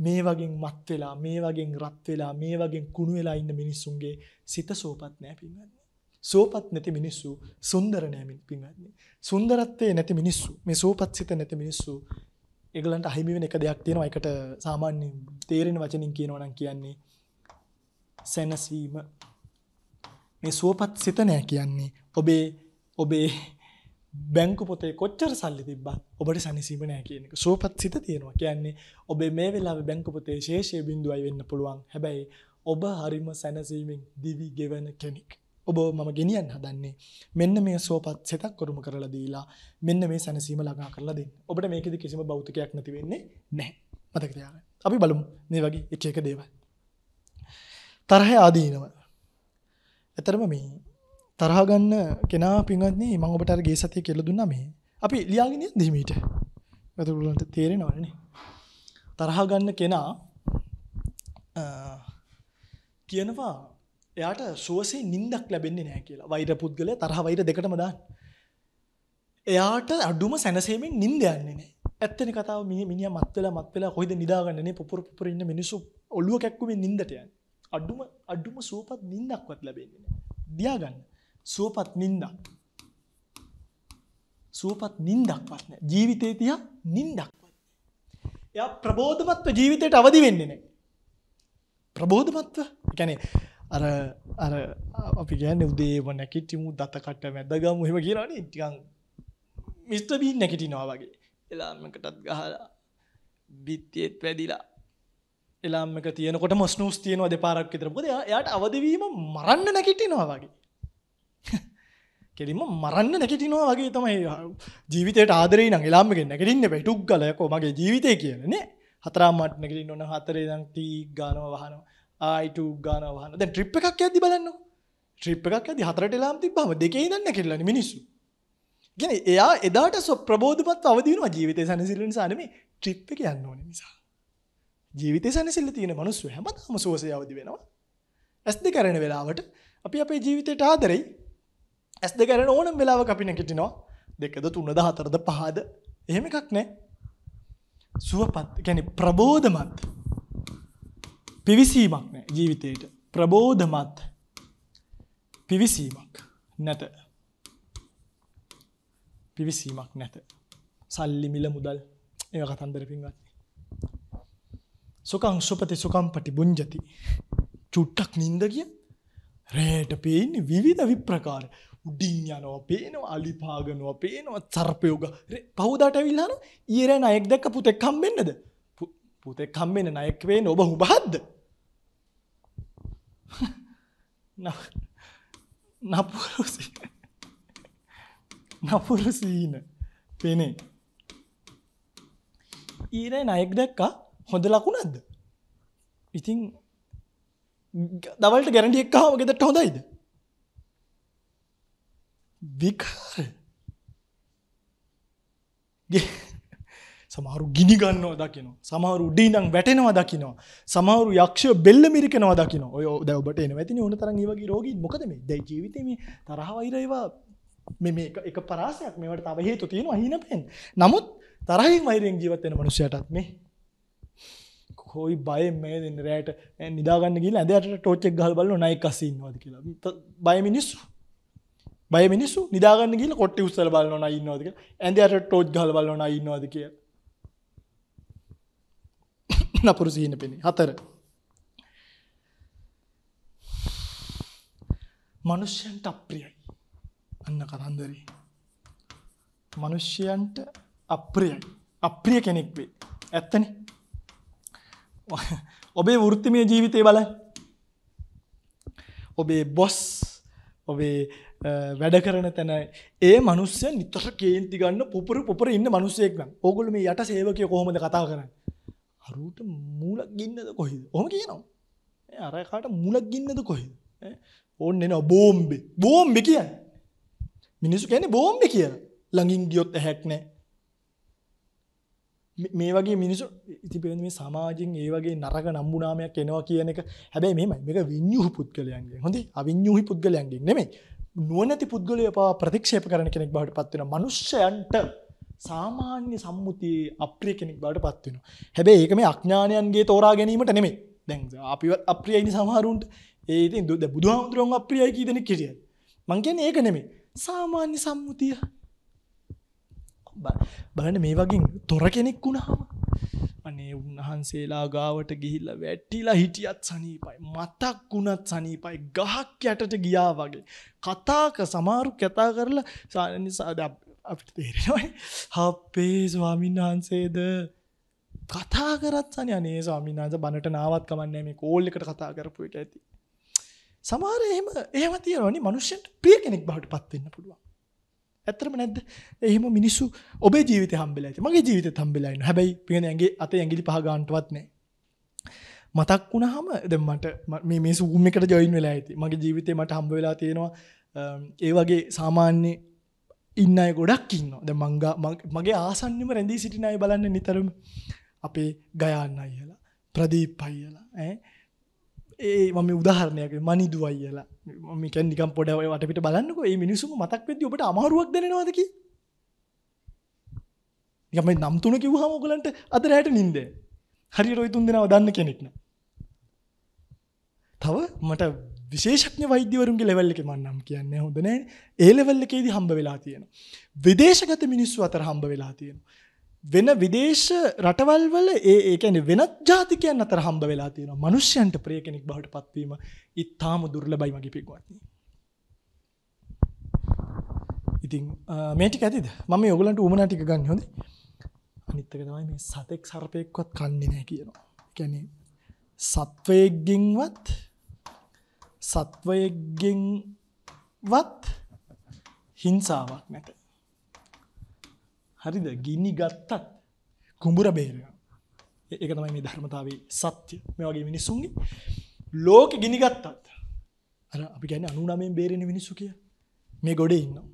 මේ වගේ මත් වෙලා මේ වගේ රත් වෙලා මේ වගේ කුණු වෙලා ඉන්න මිනිස්සුන්ගේ සිත සුවපත් නෑ පින්වත්නි සෝපත් නැති මිනිස්සු සුන්දර නෑ පින්වත්නි. සුන්දරත්වයේ නැති මිනිස්සු මේ සෝපත්සිත නැති මිනිස්සු ඒගලන්ට අහිමි වෙන එක දෙයක් තියෙනවා. ඒකට සාමාන්‍ය තේරෙන වචනින් කියනවා නම් කියන්නේ සැනසීම. මේ සුවපත්සිත නෑ කියන්නේ ඔබේ ඔබේ බැංකු පොතේ කොච්චර සල්ලි තිබ්බත් ඔබට සැනසීම නෑ කියන එක. සුවපත්සිත තියෙනවා. කියන්නේ ඔබේ මේ වෙලාවේ බැංකු පොතේ ශේෂය බිඳුවයි වෙන්න පුළුවන්. හැබැයි ඔබ හරිම සැනසීමෙන් දිවි ගෙවන කෙනෙක්. ඔබ මම ගෙනියන් හදන්නේ මෙන්න මේ සෝපත් සෙතක් කොරුම කරලා දීලා මෙන්න මේ සැනසීම ලඟා කරලා දෙන්න. ඔබට මේකෙදි කිසිම භෞතිකයක් නැති වෙන්නේ නැහැ. මතක තියාගන්න. අපි බලමු මේ වගේ එක එක දේවල්. තරහ ආදීනව. එතරම් මේ තරහ ගන්න කෙනා පින්වත්නි මම ඔබට අර ගේ සතිය කියලා දුන්නා මේ. අපි ලියාගෙන යන්නේ මේට. මතකලන්ට තේරෙනවනේ. තරහ ගන්න කෙනා කියනවා එයාට සුවසේ නිින්දක් ලැබෙන්නේ නැහැ කියලා. වෛර පුද්ගලයා තරහ වෛර දෙකටම දාන. එයාට අඩුම සැනසීමෙන් නිින්ද යන්නේ නැහැ. ඇත්තනේ කතාව මිනිහා මත් වෙලා මත් වෙලා කොහෙද නිදාගන්නනේ පොපොර පොපොර ඉන්න මිනිස්සු ඔළුව කැක්කුමින් නිින්දට යන්නේ. අඩුම අඩුම සුවපත් නිින්දක්වත් ලැබෙන්නේ නැහැ. දියා ගන්න. සුවපත් නිින්දක්. සුවපත් නිින්දක්වත් නැහැ. ජීවිතේ තියා නිින්දක්වත් නැහැ. එයා ප්‍රබෝධමත්ව ජීවිතයට අවදි වෙන්නේ නැහැ. ප්‍රබෝධමත්ව. ඒ කියන්නේ අර අර අපි කියන්නේ උදේම නැගිටිමු දත කට වැදගමු එහෙම කියනවනේ ටිකන් මිස්ටර් බීන් නැගිටිනවා වගේ එලාම්මකටත් ගහලා බිත්තියෙත් වැදිලා එලාම්මක තියෙනකොට මස්නූස් තියෙනවා දෙපාරක් විතර මොකද එයාට අවදිවීම මරන්න නැගිටිනවා වගේ කෙලින්ම මරන්න නැගිටිනවා වගේ තමයි ජීවිතයට ආදරේ නම් එලාම්මක නැගිටින්න බෑ ටුක් ගලයකෝ මගේ ජීවිතේ කියන්නේ නේ හතරා මාත් නැගිටින්න ඕන හතරේ නම් ටී ගානවා වහනවා ආයිට ගාන වහන්න දැන් ට්‍රිප් එකක් යද්දි බලන්න ට්‍රිප් එකක් යද්දි හතරට එලාම් තිබ්බම දෙකේ ඉඳන් නැකිරලානේ මිනිස්සු කියන්නේ එයා එදාට ප්‍රබෝධමත් අවදි වෙනවා ජීවිතේ සැනසෙල්ල නිසා නෙමෙයි ට්‍රිප් එක යන්න ඕනේ නිසා ජීවිතේ සැනසෙල්ල තියෙන මිනිස්සු හැමදාම සුවසේ අවදි වෙනවා ඇස් දෙක අරන වෙලාවට අපි අපේ ජීවිතේට ආදරෙයි ඇස් දෙක අරන ඕනම වෙලාවක අපි නැගිටිනවා දෙකද තුනද හතරද පහද එහෙම එකක් නෑ සුවපත් ගැන ප්‍රබෝධමත් පිවිසීමක් නෑ ජීවිතයට ප්‍රබෝධමත් පිවිසීමක් නැත පිවිසීමක් නැත සල්ලි මිල මුදල් ඒ කතන්දර පින්වත් සුකං සුපති සුකම් පටි බුංජති චුට්ටක් නින්ද කිය රෑට පේන විවිධ විප්‍රකාර උඩින් යනවා පේනවා අලිපාගනවා පේනවා චර්පයෝග පෞදාට ඇවිල්ලාන ඒරෑ අයෙක් දැක්ක පුතෙක් කම්බෙන්න්නද පුතෙක් කම්බෙන නයෙක් වෙන්න ඔබ හුඹහද්ද? නපුරු සීන. නපුරු සීන. පෙනේ. ඊරේ නයෙක් දැක්කා හොඳ ලකුණක්ද? ඉතින් දවල්ට ගැරන්ටි එකක් ආවම ගෙදරට හොඳයිද? විකාර. සමහරු ගිනිගන්නවා දකිනවා සමහරු ඩීනං වැටෙනවා දකිනවා සමහරු යක්ෂ බෙල්ල මිරිකනවා දකින ඔය දැවට එන ඇතින ඕන තරන් ඒවගේ රෝගී මොකද මේ දැයි ජීවිතීම තරහවෛරේවා මෙ එක පරාසයක් මේවට තව හේතු තියෙනවා හින පෙන් නමුත් තරහින් වෛරෙන් ජීවත්වෙන මනුෂ්‍යයටත් මේ කොයි බය මේ දෙන්න රෑට නිදාගන්න ගිල ඇදට ටෝච්චෙක් ගල් බල නයි කසින්නවාද කියලා බය මිනිස්සු බය මිනිස්සු නිදාගන්න ගිල කොට්ටි උස්සල බලන්න ඉන්නවාදක ඇඳට ටෝච් ගල් බලන්න ඉන්නවාද කියලා නපුරු සිහින පෙනේ. හතර. මිනිස්යන්ට අප්‍රියයි. අන්න කරන්දරේ. මිනිස්යන්ට අප්‍රියයි. අප්‍රිය කෙනෙක් වේ. ඇත්තනේ. ඔබේ වෘත්තිමය ජීවිතය බලන්න. ඔබේ බොස් ඔබේ වැඩ කරන තැන ඒ මනුස්්‍ය නිතර කේන්ති ගන්න පුපුර පුපර ඉන්න මනුස්සෙක් නම් ඕගොල මේ යට සේවකය කොහොමද කතා කරන්න අරුට මූලක් ගින්නද කොහිද හොම කියනවා අරයකාට මුලක් ගින්නද කොහිද ඔන්න එන බෝම්බෙ බෝම්බෙ කිය මිනිසු කැන බෝම්බෙ කියලා ළඟින් ගියොත් හැක්නෑ මේ වගේ මිනිසු ඉතිපෙන මේ සමාජෙන් ඒ වගේ නරක නම්බුනාමයක් එනවා කියන එක හැබැයි මෙම මේක විඤ්ඥහ පුද්ගලයන්ගේ හොඳේ අවිඤ්ඥහි පුද්ගලයන්ගේ නෙමේ නුවනැති පුද්ගලය පවා ප්‍රතික්ෂේප කරන කෙනෙක් බවට පත්වෙන මනුෂ්‍යයන්ට සාමාන්‍ය සම්මුතියේ අප්‍රිය කෙනෙක් බවට පත් වෙනවා. හැබැයි ඒක මේ අඥානයන්ගේ තෝරා ගැනීමට නෙමෙයි. දැන් අපිවත් අප්‍රියයිනි සමහරුන්ට ඒ ඉතින් බුදුහාමුදුරන් අප්‍රියයි කී දෙනෙක් හිටියද? මං කියන්නේ ඒක නෙමෙයි. සාමාන්‍ය සම්මුතිය. බලන්න මේ වගේ තොර කෙනෙක් වුණාම අනේ උන්වහන්සේලා ගාවට ගිහිල්ලා වැටිලා හිටියත් සනීපයි මතක් වුණත් සනීපයි ගහක් යටට ගියා වගේ කතාක සමාරු කතා කරලා අපිට තේරෙනයි හප්පේ ස්වාමීන් වහන්සේද කතා කරත්සන අනේ ස්වාමින්නාස බණට නාවත් කමන්නේ මේ කෝල් එකට කතා කරපු එක ඇති සමහර එහෙම එහෙම තියෙනවනේ මනුෂ්‍යයන්ට ප්‍රිය කෙනෙක් බවට පත් වෙන්න පුළුවන් ඇත්තරම නැද්ද එහෙම මිනිස්සු ඔබේ ජීවිතය හම්බෙලා ඇති මගේ ජීවිතේ හම්බෙලා ඉන්න හැබැයි පිටින් ඇඟේ අතේ ඇඟිලි පහ ගන්නටවත් නැහැ මතක් වුණාම දැන් මට මේ මේ සූම් එකට ජොයින් වෙලා ඇති මගේ ජීවිතේ මට හම්බ වෙලා තියෙනවා ඒ වගේ සාමාන්‍ය ඉන්න අය ගොඩක් ඉන්න ද මංගා මගේ ආසන්නම රැඳී සිටින අය බලන්න නිතරම අපේ ගයාන්න අයලා ප්‍රදීප් අයලා ඒ මම උදාහරණයක මනිදු අයලා මික නිකම් පොඩ වටපිට බලන්නක ඒ මිනිසුම මතක් වෙද ඔබට අමාරුවක් දෙනවාදක යම නම් තුන කිව්හම ඔගලන්ට අදරයට නින්ද හරි රොයි තුන් දෙෙනව දන්න කෙනෙක්න තව මට විශේෂක්ඥ වෛද්‍යවරුන්ගේ ලෙවල්ල එක මන්නම් කියන්න හොඳනෑ ඒ ලෙවල්ල එකේද හම්බ වෙලා තියෙන. විදේශගත මිනිස්සු අතර හම්බ වෙලා තියෙන. වෙන විදේශ රටවල්වල ඒකැන වෙනත් ජාතිකයන් අතර හම්බ වෙලා තියෙන මනුෂ්‍යන්ට ප්‍රය කෙනෙක් බහට පත්වීම ඉත්තාම දුර්ල බයි මගේ පික්වත්න්නේ. ඉතින් මේටික ඇතිද මම ඔගලන්ට උමනාටික ගන්න හොද අනිත්තක තමයි මේ සතෙක් සර්පයෙක්වත් කන්නේ නෑ කියනවා කැනෙ සත්වයක්ගින්වත් සත්වයෙක්ගෙන්වත් හිංසාවක් නැත. හරිද ගිනි ගත්තත් කුඹුර බේරෙන. ඒක තමයි මේ ධර්මතාවේ සත්‍ය. මේ වගේ මිනිසුන්ගේ ලෝකෙ ගිනි ගත්තත් අර අපි කියන්නේ 99න් බේරෙන මිනිසු කිය. මේ ගොඩේ ඉන්නවා.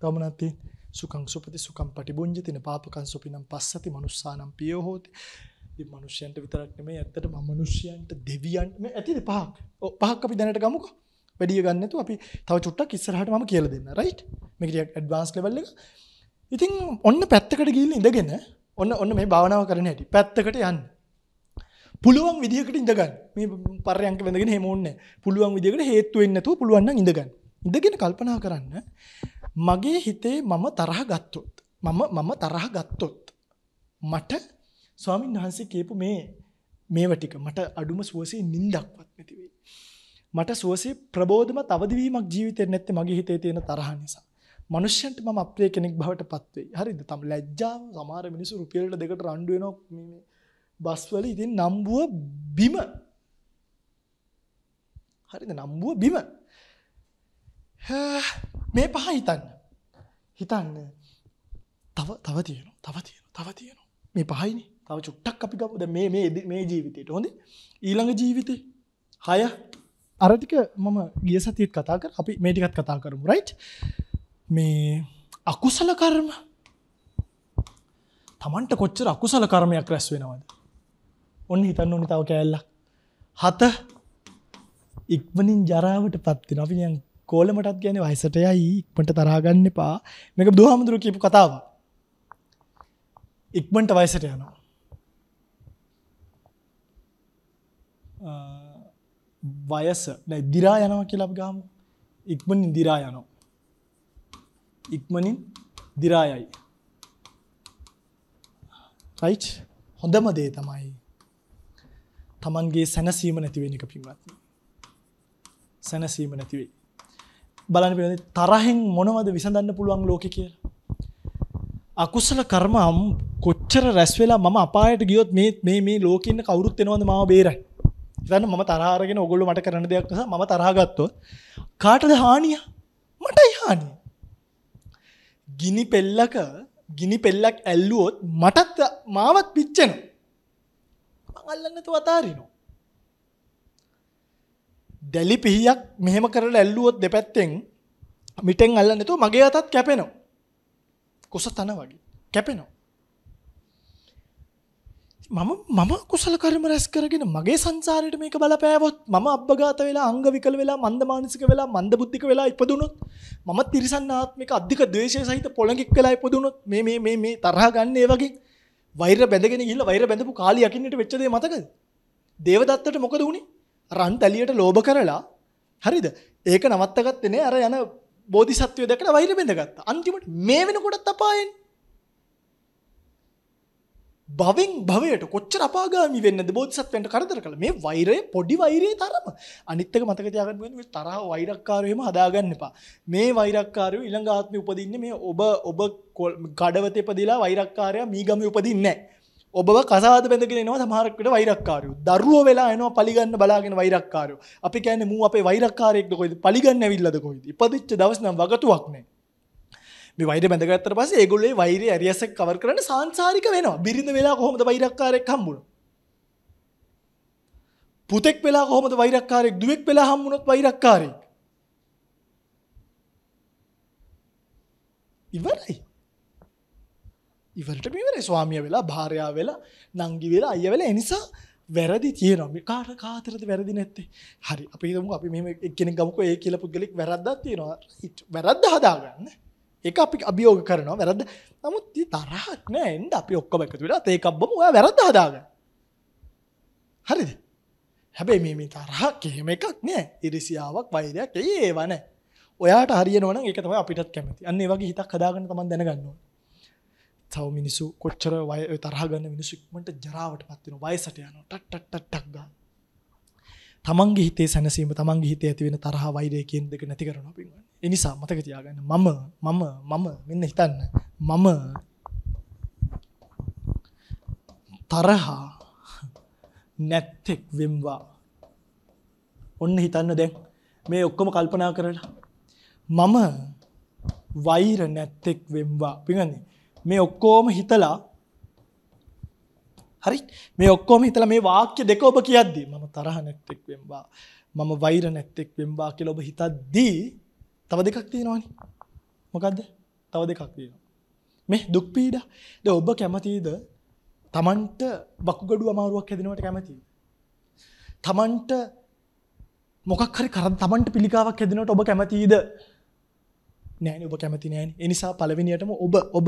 තව මොනවද තියෙන්නේ? සුඛං සුපති සුඛං පටිබුඤ්ජති න පාපකං සුපිනම් පස්සති manussානම් පියෝ හෝති ඉතින් මිනිස්යන්ට විතරක් නෙමෙයි ඇත්තටම මිනිස්යන්ට දෙවියන්ට මේ ඇතිද පහක් පහක් අපි දැනට ගමුකෝ වැඩිය ගන්න නැතුව අපි තව චුට්ටක් ඉස්සරහට මම කියලා දෙන්න රයිට් මේක ටිකක් ඇඩ්වාන්ස් ලෙවල් එක ඉතින් ඔන්න පැත්තකට ගිහින් ඉඳගෙන ඔන්න ඔන්න මේ භාවනාව කරන හැටි පැත්තකට යන්න පුළුවන් විදිහකට ඉඳගන්න මේ පරයන්ක වැඳගෙන හැම ඕනේ පුළුවන් විදිහකට හේතු වෙන්නේ නැතුව පුළුවන් නම් ඉඳගන්න ඉඳගෙන කල්පනා කරන්න මගේ හිතේ මම තරහ ගත්තොත් මම මම තරහ ගත්තොත් මට ස්වාමින් වහන්සේ කියපු මේ මේව ටික මට අඩුම සුවසේ නිින්දක්වත් නැති වෙයි. මට සුවසේ ප්‍රබෝධමත් අවදිවීමක් ජීවිතේ නැත්තේ මගේ හිතේ තියෙන තරහ නිසා. මනුෂ්‍යන්ට මම අප්‍රිය කෙනෙක් බවට පත් වෙයි. හරිද? තම ලැජ්ජාව සමහර මිනිස්සු රුපියල් දෙකට රණ්ඩු වෙනවා මේ බස් වල ඉතින් නම්බුව බිම. හරිද? නම්බුව බිම. මේ පහ හිතන්න. හිතන්න. තව තව තියෙනවා. තව තියෙනවා. තව තියෙනවා. මේ පහයිනේ. තව චුට්ටක් අපි ගමුද මේ මේ මේ ජීවිතයට හොඳ ඊළඟ ජීවිතය හය අරටික මම ගිය සතිත් කතා කර අපි මේටිකත් කතා කරමු රයි් මේ අකුසල කර්ම තමන්ට කොච්චර අකුසල කර්මයක් රැස් වෙනවද ඔන්න හිතන්න ඕනි තාව කෑල්ල හත ඉක්මනින් ජරාවට පත්තින අපිියන් කෝලමටත් ගැන වයිසට යයි ඉක්මට තරාගන්න එපා මේක දහමුදුරු කියපු කතාව ඉක්මට වයිසට යනවා වයස දිරා යනවා කියලා ගාම ඉක්මනින් දිරා යනවා. ඉක්මනින් දිරායයි. රයි් හොඳම දේ තමයි තමන්ගේ සැනසීම නැතිවෙන එක පින්වත්න. සැනසීම නැතිවේ. බලන පිළ තරහෙන් මොනවද විසඳන්න පුළුවන් ලෝක කිය. අකුසල කර්මම් කොච්චර රැස්වෙලා මම අපායට ගියොත් මේ මේ ලෝකන්න කවුරුත් එෙනවද මාව බේරයි දන්න ම තරාරගෙන ඔගොල්ු මට කරන දෙයක් නිසා ම තරාගත්තෝ කාටද හානිය මටයි හානිය ගිනි පෙල්ලක ගිනි පෙල්ලක් ඇල්ලුවොත් මටත් මාවත් පිච්චෙන අල්ලන්නතු වතාරිනවා දැලි පිහියක් මෙහෙම කරලා ඇල්ලුවොත් දෙපැත්තෙන් මිටෙන් අල්ලන්නතු මගේ අතත් කැපෙනවා කුස තන වගේ කැපෙනවා මම මම කුසල කර්ම රැස් කරගෙන මගේ සංසාරයට මේක බලපෑවොත් මම අබ්බගත වෙලා අංග විකල වෙලා මන්ද මානසික වෙලා මන්ද බුද්ධික වෙලා ඉපදුනොත් මම තිරිසන් ආත්මික අධික ද්වේෂය සහිත පොළඟෙක් වෙලා ඉපදුනොත් මේ මේ මේ මේ තරහ ගන්න ඒ වගේ වෛර බැඳගෙන ගිහිල්ලා වෛර බැඳපු කාලේ යකින්නට වෙච්ච දේ මතකද? දේවදත්තට මොකද වුනේ? රන් තැලියට ලෝභ කරලා හරිද? ඒක නවත්තගත්තේ නෑ අර යන බෝධිසත්වය දැකලා වෛර බැඳගත්තා. අන්තිමට මේ වෙනකොටත් අපායෙන්. භවෙන් භවයට කොච්චර අපාගාමි වෙන්නද බෝධිසත්වයන්ට කරදර කළා මේ වෛරය පොඩි වෛරයේ තරම අනිත් එක මතක තියාගන්න ඕනේ මේ තරහ වෛරක්කාරයෝ එහෙම හදාගන්න එපා මේ වෛරක්කාරයෝ ඊළඟ ආත්මෙ උපදින්නේ මේ ඔබ ඔබ කඩවතේ ඉපදිලා වෛරක්කාරයා මී ගමේ උපදින්නේ නැහැ ඔබව කසාද බැඳගෙන එනවා සමහරක් විට වෛරක්කාරයෝ දරුවෝ වෙලා එනවා පලිගන්න බලාගෙන වෛරක්කාරයෝ අපි කියන්නේ මූ අපේ වෛරක්කාරයෙක්ද කොයිද පලිගන්න ඇවිල්ලාද කොයිද ඉපදිච්ච දවස් නම් වගතුවක් නැහැ මේ වෛර බැඳගත්තට පස්සේ ඒගොල්ලෝ ඒ වෛරය ඇරියස කවර් කරන්න සාංශාරික වෙනවා. බිරිඳ වෙලා කොහොමද වෛරක්කාරයෙක් හම්බුනොත්? පුතෙක් වෙලා කොහොමද වෛරක්කාරයෙක්? දුවෙක් වෙලා හම්බුනොත් වෛරක්කාරයෙක්. ඉවරයි. ඉවරට ඉවරයි. ස්වාමියා වෙලා, භාර්යාව වෙලා, නංගි වෙලා, අයියා වෙලා ඒ නිසා වැරදි තියෙනවා මේ කාට කාතරද වැරදි නැත්තේ හරි අපි හිතමු අපි මෙහෙම එක්කෙනෙක් ගමුකෝ ඒ කියලා පුද්ගලෙක් වැරද්දක් තියෙනවා වැරද්ද හදාගන්න එක අපි අභියෝග කරනවා වැරද නමුත් තරහක් නෑ එන්ඩ අපි ඔක්කොම එකතු වෙලා ඒකක්බම ඔයා වැරද්ද හදාගන්න හරිද හැබැයි මේ මේ තරහක් එහෙම එකක් නෑ ඉරිසියාවක් වෛරයක් ඒ ඒවන ඔයාට හරියනවන එක තම අපිටත් කැමති අන්න වගේ හිතක් හදාගන්න තමන් දැනගන්නවා තව මිනිසු කොච්චර වය තරහගන්න මිනිසුක්මට ජරාවට පත්වෙන වයිසට යන ටට්ටක් තමන්ගේ හිතේ සැනසීම තමන්ගේ හිතේ ඇති වෙන තරහ වෛරය කියන දෙක නැති කරනවා පින්වත්නි. ඒ නිසා මතක තියාගන්න මම මම මම මෙන්න හිතන්න මම තරහ නැත්තෙක් වෙම්වා. ඔන්න හිතන්න දැන් මේ ඔක්කොම කල්පනා කරලා මම වෛර නැත්තෙක් වෙම්වා. පින්වත්නි මේ ඔක්කොම හිතලා හරි මේ ඔක්කොම හිතල මේ වාක්‍ය දෙක ඔබ කියද්දී මම තරහ නැත්තෙක් වෙම්බා මම වෛර නැත්තෙක් වෙම්බා කියල ඔබ හිතද්දී තව දෙකක් තියෙනවාන මොකක්ද තව දෙකක් තියෙනවා මේ දුක්පීඩ ද ඔබ කැමතිීද තමන්ට බක්ගඩු අමාරුවක් හැදෙනවට කැමති තමන්ට මොකක් හරි කර තමන්ට පිළිකාවක් හැදෙනට ඔබ කැමතිීද නෑන ඔබ කැමති නෑන එනිසා පලවිනියටම ඔබ ඔබ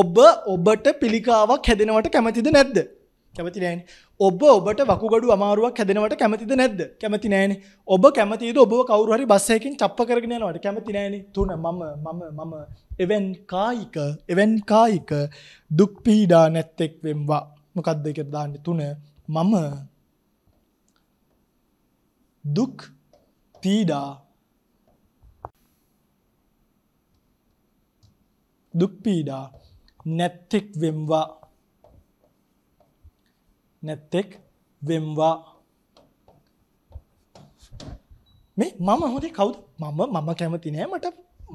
ඔබ ඔබට පිළිකාවක් හැදෙනවට කැමතිද නැද්ද කැමති නෑන ඔබ ඔබට වකුගඩු අමාරුවක් හැදෙනවට කැමතිද නැද්ද කැමති නෑන ඔබ කැමතිද ඔබ කවරුහරි බස්සයකින් චප්ප කරගෙනනවට කැමති නෑන තුන මම මම මම එවන් කායික එවන් කායික දුක්පීඩා නැත්තෙක් වෙම්වා මොකක්ද එක දාන්න තුන මම දුක් පීඩා දුක්පීඩා නැත්තෙක් වෙම්වා නැත්තෙක් වෙම්වා මේ මම හොදේ කවුද මම මම කැමති නෑ මට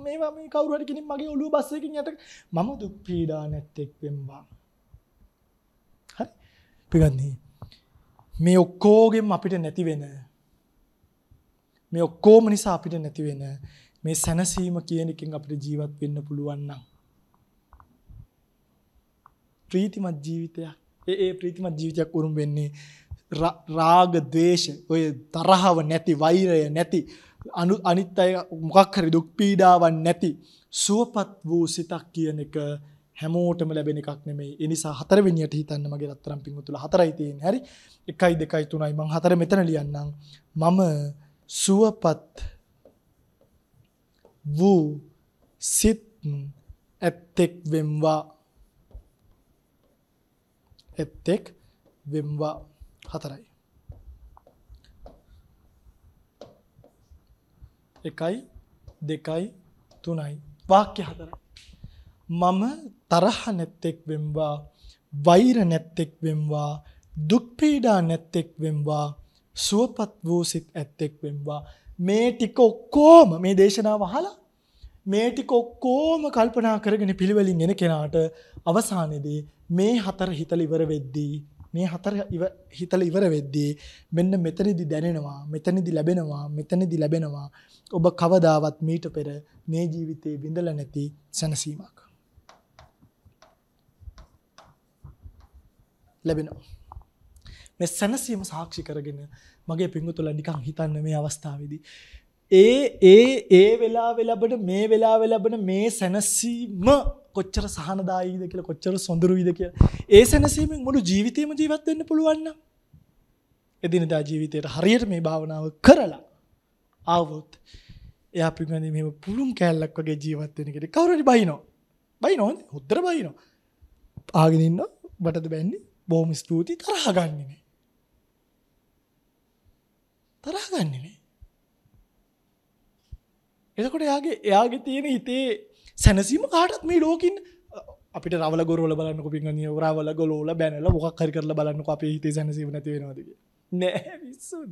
මේවා මේ කවුරුහට කෙනෙක් මගේ ඔළුව බස්සකින් යට මම දුක් පීඩා නැත්තෙක් වෙම්වා හරි පිගන්නේ මේ ඔක්කෝගෙම අපිට නැති වෙන මේ ඔක්කෝම නිසා අපිට නැති වෙන මේ සැනසීම කියන එකෙන් අපිට ජීවත් වෙන්න පුළුවන් නම් ප්‍රීතිමත් ජීවිතයක් ඒ ඒ ප්‍රීතිමත් ජීවිතයක් උරුම වෙන්නේ රාග ද්වේෂ ඔය තරහව නැති වෛරය නැති අනිත් අය මොකක් හරි දුක් පීඩාවක් නැති සුවපත් වූ සිතක් කියන එක හැමෝටම ලැබෙන එකක් නෙමෙයි. ඒ නිසා හතරවෙනියට හිතන්න මගේ රත්තරන් පිංගුතුල හතරයි තියෙන්නේ. හරි. 1 2 3යි මං හතර මෙතන ලියන්නම්. මම සුවපත් වූ සිත් ඇත්තෙක් වෙම්වා එත්තෙක් වෙම්වා හතරයි. එකයි දෙකයි තුනයි වාක්‍ය හතරයි. මම තරහ නැත්තෙක් වෙම්වා වෛර නැත්තෙක් වෙම්වා දුක්පීඩා නැත්තෙක් වෙම්වා සුවපත් වූ සිත් ඇත්තෙක් වෙම්වා මේ ටික ඔක්කෝම මේ දේශනාව අහලා මේ ටික ඔක්කෝම කල්පනා කරගෙන පිළිවෙලින් එන කෙනාට අවසානයේදී මේ හතර හිතල ඉවර වෙද්දී මේ හතර හිතල ඉවර වෙද්දී මෙන්න මෙතනදි දැනෙනවා මෙතනදි ලැබෙනවා මෙතනදි ලැබෙනවා ඔබ කවදාවත් මීට පෙර මේ ජීවිතේ විඳලා නැති සැනසීමක් ලැබෙනවා මේ සැනසීම සාක්ෂි කරගෙන මගේ පිංගුතුලා නිකන් හිතන්න මේ අවස්ථාවේදී ඒ ඒ ඒ වෙලා වෙලබට මේ වෙලා වෙලබන මේ සැනසීම කොච්චර සහනදායීද කියලා කොච්චර සොඳුරුයිද කියලා. ඒ සැනසීමෙන් මුළු ජීවිතේම ජීවත් වෙන්න පුළුවන් නම් එදිනදා ජීවිතේට හරියට මේ භාවනාව කරලා ආවොත් එයා පිටින් මෙහෙම පුළුම් කැලලක් වගේ ජීවත් වෙන කෙනෙක් කවුරු හරි බයිනෝ. බයිනෝ හොද්දර බයිනෝ. ආගෙන ඉන්න බටද බැන්නේ බොහොම ස්තුතියි තරහ ගන්නෙ නේ. තරහ ගන්නෙ නේ. එතකොට එයාගේ එයාගේ තියෙන හිතේ සැනසීම කාටත් මේ ලෝකින් අපිට රවල ගොරල බලන්න කොපින් නිය රවල ගොලෝල බැනල මොකක් හරි කරලා බලන්න අපේ හිතේ සැනසීම නැති වෙනවද නෑ විස්සුද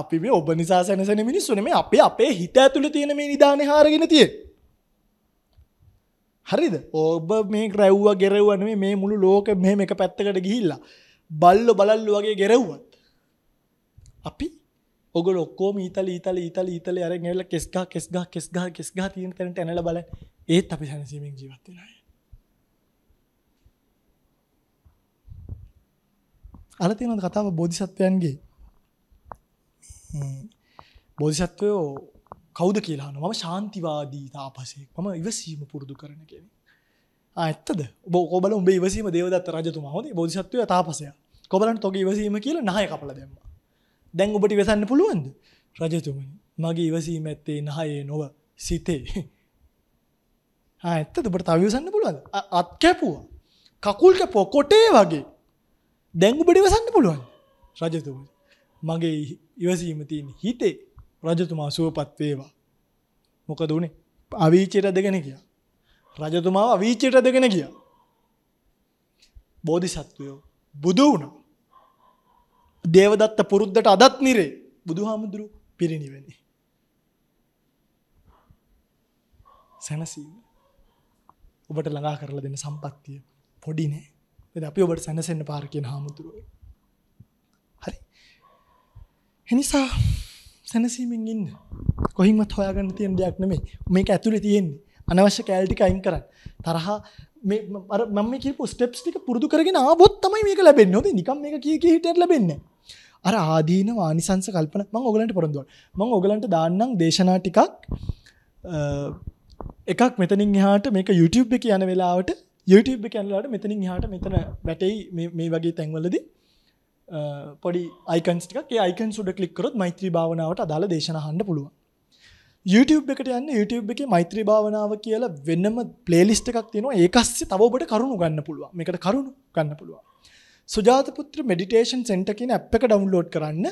අපි මේ ඔබ නිසා සැනසන මිනිස්සුන මේ අපේ අපේ හිත ඇතුළ තියෙන මේ නිධාන හාරගෙන තිය හරිද ඔබ මේ රැව්ව ගෙරවන මේ මුළු ලෝක මෙම එක පැත්තකට ගිහිල්ලා බල්ල බලල්ල වගේ ගෙරව්වත් අපි ඔගොල්ලෝ ඔක්කොම ඊතල ඊතල ඊතල ඊතල අරන් ඇවිල්ලා කෙස් ගහ කෙස් ගහ කෙස් ගහ කෙස් ගහ තියෙන තැනට ඇනලා බලන්න. ඒත් අපි සැනසීමෙන් ජීවත් වෙන අය. අහලා තියෙනවද කතාව බෝධිසත්වයන්ගේ? බෝධිසත්වයෝ කවුද කියලා අහනවා. මම ශාන්තිවාදී තාපසයෙක්. මම ඉවසීම පුරුදු කරන කෙනෙක්. ආ ඇත්තද? ඔබ කොබල උඹ ඉවසීම දේවදත්ත රජතුමා හොඳයි. බෝධිසත්වයා තාපසයා. කොබලන්ට ඔගේ ඉවසීම කියලා නහය කපලා දැම්මා. දැන් ඔබට වෙසන්න පුළුවන්ද රජතුමනි මගේ ඉවසීම ඇත්තේ නහයේ නොව සිතේ ඇත්තද ඔබට තවවිසන්න පුළුවන් අත් කැපුවා කකුල් කැපෝ කොටේ වගේ දැන් ඔබට ඉවසන්න පුළුවන් රජතුමනි මගේ ඉවසීම තියෙන හිතේ රජතුමා සුවපත් වේවා මොකද උනේ අවීචයට දෙගෙන ගියා රජතුමාව අවීචයට දෙගෙන ගියා බෝධිසත්වයෝ බුදු වුණා දේවදත්ත පුරුද්දට අදත් නිරේ බුදුහාමුදුරු පිරිණිවෙනි. සැනසීම ඔබට ළඟා කරලා දෙන සම්පත්තිය පොඩි නෑ. ඒත් අපි ඔබට සැනසෙන්න පාර කියන හාමුදුරුවෝ. හරි. එනිසා සැනසීමෙන් ඉන්න. කොහින්වත් හොයාගන්න තියෙන දෙයක් නෙමෙයි. මේක ඇතුලේ තියෙන්නේ. අනවශ්‍ය කැලටි කයින් කරන්න. තරහා මම කිපු ස්ටප්ස් ටික පුරදු කරගෙන ආබොත් තමයි මේක ලැබෙන්නේ හොඳ නිකම් මේක කිය කිය හිටියට ලැබෙන්නේ අර ආදීන වානිසංස කල්පන මම ඔයගලන්ට පොරොන්දුවා මම ඔයගලන්ට දාන්නම් දේශනා ටිකක් එකක් මෙතනින් එහාට මේක YouTube එක යන වෙලාවට YouTube එක යන වෙලාවට මෙතනින් එහාට මෙතන වැටෙයි මේ මේ වගේ තැන්වලදී පොඩි අයිකන්ස් ටිකක් ඒ අයිකන්ස් උඩ ක්ලික් කරොත් මෛත්‍රී භාවනාවට අදාළ දේශනා අහන්න පුළුවන් YouTube එකට යන්න YouTube එකේ මෛත්‍රී භාවනාව කියලා වෙනම ප්ලේලිස්ට් එකක් තියෙනවා. ඒකස්සේ තව ඔබට කරුණු ගන්න පුළුවන්. මේකට කරුණු ගන්න පුළුවන්. සුජාත පුත්‍ර මෙඩිටේෂන් සෙන්ටර් කියන ඇප් එක ඩවුන්ලෝඩ් කරන්න.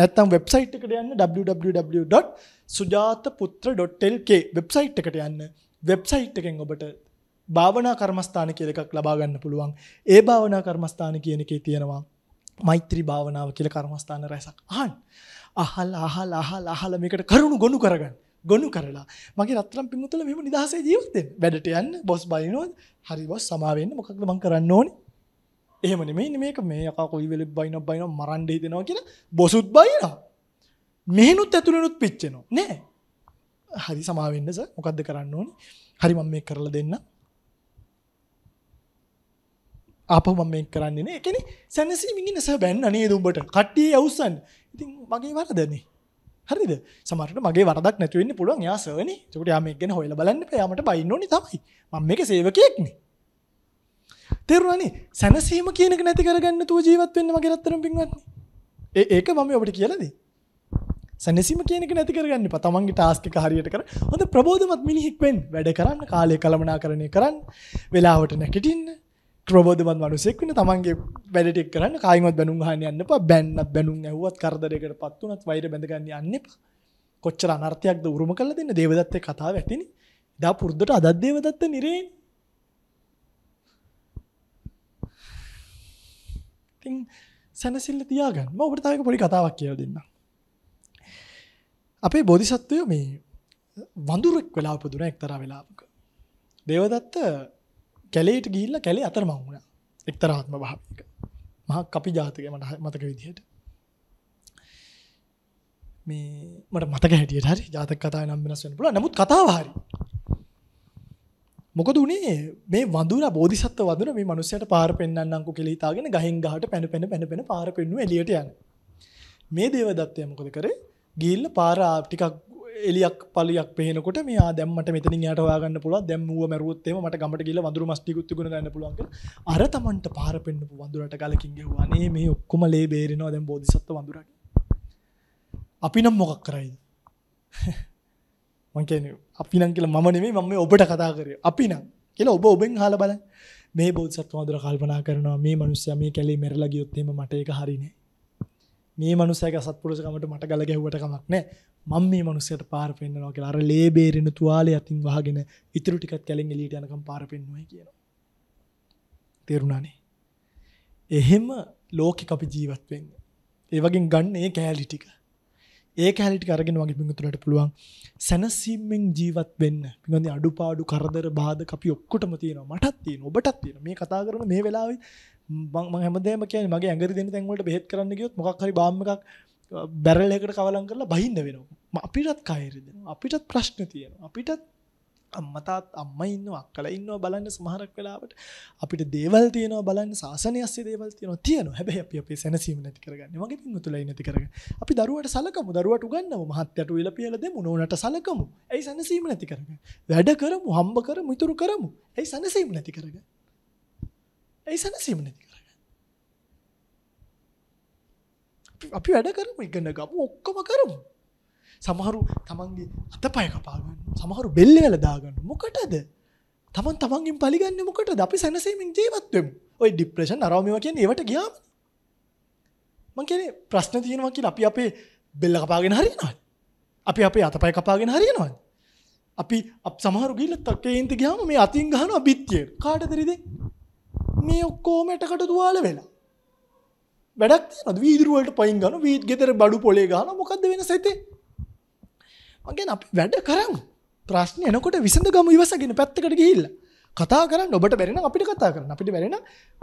නැත්නම් වෙබ්සයිට් එකට යන්න www.sujathaputra.lk වෙබ්සයිට් එකට යන්න. වෙබ්සයිට් එකෙන් ඔබට භාවනා කර්මස්ථාන කියලා එකක් ලබා ගන්න පුළුවන්. ඒ භාවනා කර්මස්ථාන කියන එකේ තියෙනවා මෛත්‍රී භාවනාව කියල කර්මස්ථාන රැසක් අහන් අහල් අහල් අහල් අහල මේකට කරුණු ගොුණු කරගන්න ගොුණු කරලා මගේ රත්තරම් පිමුතුල මෙම නිදහසේ ජීවිත වැඩට යන්න බොස් බයිනොත් හරි බොස් සමාවෙන්න මොකක්ද මං කරන්න ඕනි එහෙම නෙමෙයි මේක මේ අකා කොයි වෙලෙ බයින බයින මරන්ඩ හිතෙනවා කියලා බොසුත් බයිනවා මෙහනුත් ඇතුළනුත් පිච්චෙනවා නෑ හරි සමාවෙන්නස මොකක්ද කරන්න ඕනි හරි මම මේ කරලා දෙන්න ආපහු මම මේක කරන්නේ නේ. ඒ කියන්නේ සැනසීමෙන් ඉන්න සර් බැන්න නේද උඹට. කට්ටිය යවුස්සන්. ඉතින් මගේ වරදනේ. හරිද? සමහරට මගේ වරදක් නැති වෙන්න පුළුවන්. එයා සර්නේ. ඒකට යා මේක ගැන හොයලා බලන්න එපා. යාමට බයින්න ඕනේ තමයි. මම මේක සේවකයෙක්නේ. තේරුණානේ? සැනසීම කියන එක නැති කරගන්න තුව ජීවත් වෙන්න මගේ රත්තරන් පින්වත්නි. ඒ ඒක මම ඔබට කියලා දෙයි. සැනසීම කියන එක නැති කරගන්න එපා. තමන්ගේ ටාස්ක් එක හරියට කර. හොඳ ප්‍රබෝධමත් මිනිහෙක් වෙන්න. වැඩ කරන්න, කාලය කළමනාකරණය කරන්න, වෙලාවට නැගිටින්න. ප්‍රබෝධමන් මනුසෙක් වන්න තමන්ගේ වැඩටෙක් කරන්න කායිමත් බැනුම් හන යන්න බැන්න බැනුම් ඇවත් කරදරකට පත් වනත් වෛර බැඳගන්න යන්න කොච්චර අනර්ථයක්ද උරුම කල දෙන්න දේවදත්තය කතාව ඇතින දා පුරද්දට අදත් දේවදත්ත නිරේ ති සැනසිල්ල තියාගන්න ම ඔබටතාවක පොඩි කතාවක් කියව දෙන්න අපේ බෝධිසත්වය මේ වඳුරෙක් වෙලා පුදුන එක්තර වෙලාක දේවදත්ත කැලේට ගිල්ල කැලේ අතර මවුණ එක්තරාත්ම භාවික මහ අපි ජාතික මට මතක විදිහයට මේ මට මතක හැටියට හරි ජාතක කතා නම් වෙනස්වෙන් පුල නමුත් කතාවාරි මොකද වනේ මේ වඳුර බෝධිසත්ව වදුර මේ මනුස්සයට පාර පෙන්න්නකු කෙලේතාගෙන ගහින් ගහට පැන පැන පැන පැන පාර පෙන්නු එලියට යන මේ දේවදත්වය මොකද කරේ ගිල්ල පාර ටිකක් එලියක් පලයක් පේනකොට මේ දැමට මෙතන යට වාගන්න පුළ දැම්ුව මරුත්තේ මට ගමට කියල වඳුර මස්ටිකුත්තු ගන්න පුලුවන් අර තමන්ට පාර පෙන්න්නපු වඳුරට කලකින්ගේ වනේ මේ ඔක්කුම ලේ බේරෙනවා දැම් බෝධිසත්ව වඳුරට අපි නම් මොකක් කරයිද මංකන අපි නම් කියල මම නෙමේ මම ඔබට කතා කරය අපි නම් කියල ඔබ ඔබෙන් හල බල මේ බෝධසත්ව වඳුර කල්පනා කරනවා මේ මනුස්්‍යම කැලේ මෙරලා ගියොත්තේම මට එක හරිනේ මේ මනුසයක සත්පුරුසකමට මට ගල ගැහුවට කමක් නෑ මම මේ මනුස්සයට පාර පෙන්න්නවා කියලා අර ලේබේරෙන තුවාලේ අතින් වහගෙන ඉතුරු ටිකත් කැලෙන් එලීට යනකම් පාර පෙන්වයි කියනවා. තේරුණානේ. එහෙම ලෝකෙක අපි ජීවත් වෙන්න. ඒ වගේ ගන්න ඒ කෑලි ටික. ඒ කෑලි ටික අරගෙන වගේ පිඟුතුලට පුළුවන් සැනසීමෙන් ජීවත් වෙන්න. පිඟුන්දි අඩුපාඩු කරදර බාධක අපි ඔක්කොටම තියෙනවා. මටත් තියෙනවා. ඔබටත් තියෙනවා. මේ කතා කරන මේ වෙලාවේ මම හැමදේම කියන්නේ මගේ ඇඟරි දෙන තැන් වලට බෙහෙත් කරන්න ගියොත් මොකක් හරි බාම් එකක් බැරල් එකකට කවලම් කරලා බහින්න වෙනවා අපිටත් කයිරි දෙනවා අපිටත් ප්‍රශ්න තියෙනවා අපිටත් අම්මතාත් අම්ම ඉන්න අක්කල ඉන්න බලන්න සමහරක් වෙලාවට අපිට දේවල් තියනවා බලන්න සාසනයස්ස දේවල් තියන තියන හැබැ අප අපේ සැනසීම නැති කරගන්න වගේ පින් තුළ නැති කරග අපි දරුවට සලකමු දරුවට ගන්න මහත්තයට වෙල පියල දෙ මුණනට සලකමු ඇයි සැනසීම නැති කරග වැඩ කරමු හම්බ කරමු ඉතුරු කරමු ඇයි සැනසීම නැති කරගන්න ඒ සැනසීම නැති කරගන්න. අපි වැඩ කරමු ඉගෙන ගමු ඔක්කොම කරමු. සමහරු තමන්ගේ අතපය කපා ගන්න සමහරු බෙල්ල වල දා ගන්න මොකටද තමන් තමන්ගෙන් පරිගන්නේ මොකටද අපි සැනසීමෙන් ජීවත් වෙමු ඔය ડિප්‍රෙෂන් අරව මේවා කියන්නේ ඒවට ගියාම මං කියන්නේ ප්‍රශ්න තියෙනවා කියලා අපි අපේ බෙල්ල කපාගෙන හරියනවද අපි අපේ අතපය කපාගෙන හරියනවද අපි අප සමහරු ගිහලා තකේන්ති ගියාම මේ අතින් ගහනවා බිත්තිය කාටද රිදෙන්නේ මේ ඔක්කෝම එටකට දවාල වෙලා වැඩක් අද වීදුරුවලට පයින් ගන වීත් ගෙතර බඩු පොලේ ගන මොකක්ද වෙන සතේ මගෙන් අප වැඩ කරම් ප්‍රශ්නය එනකොට විසඳ ගම ඉවසගෙන පැත්තකට ගිහිල්ල කතා කරන්න ඔබට බැරෙන අපිට කතා කරන්න අපිට බැරෙන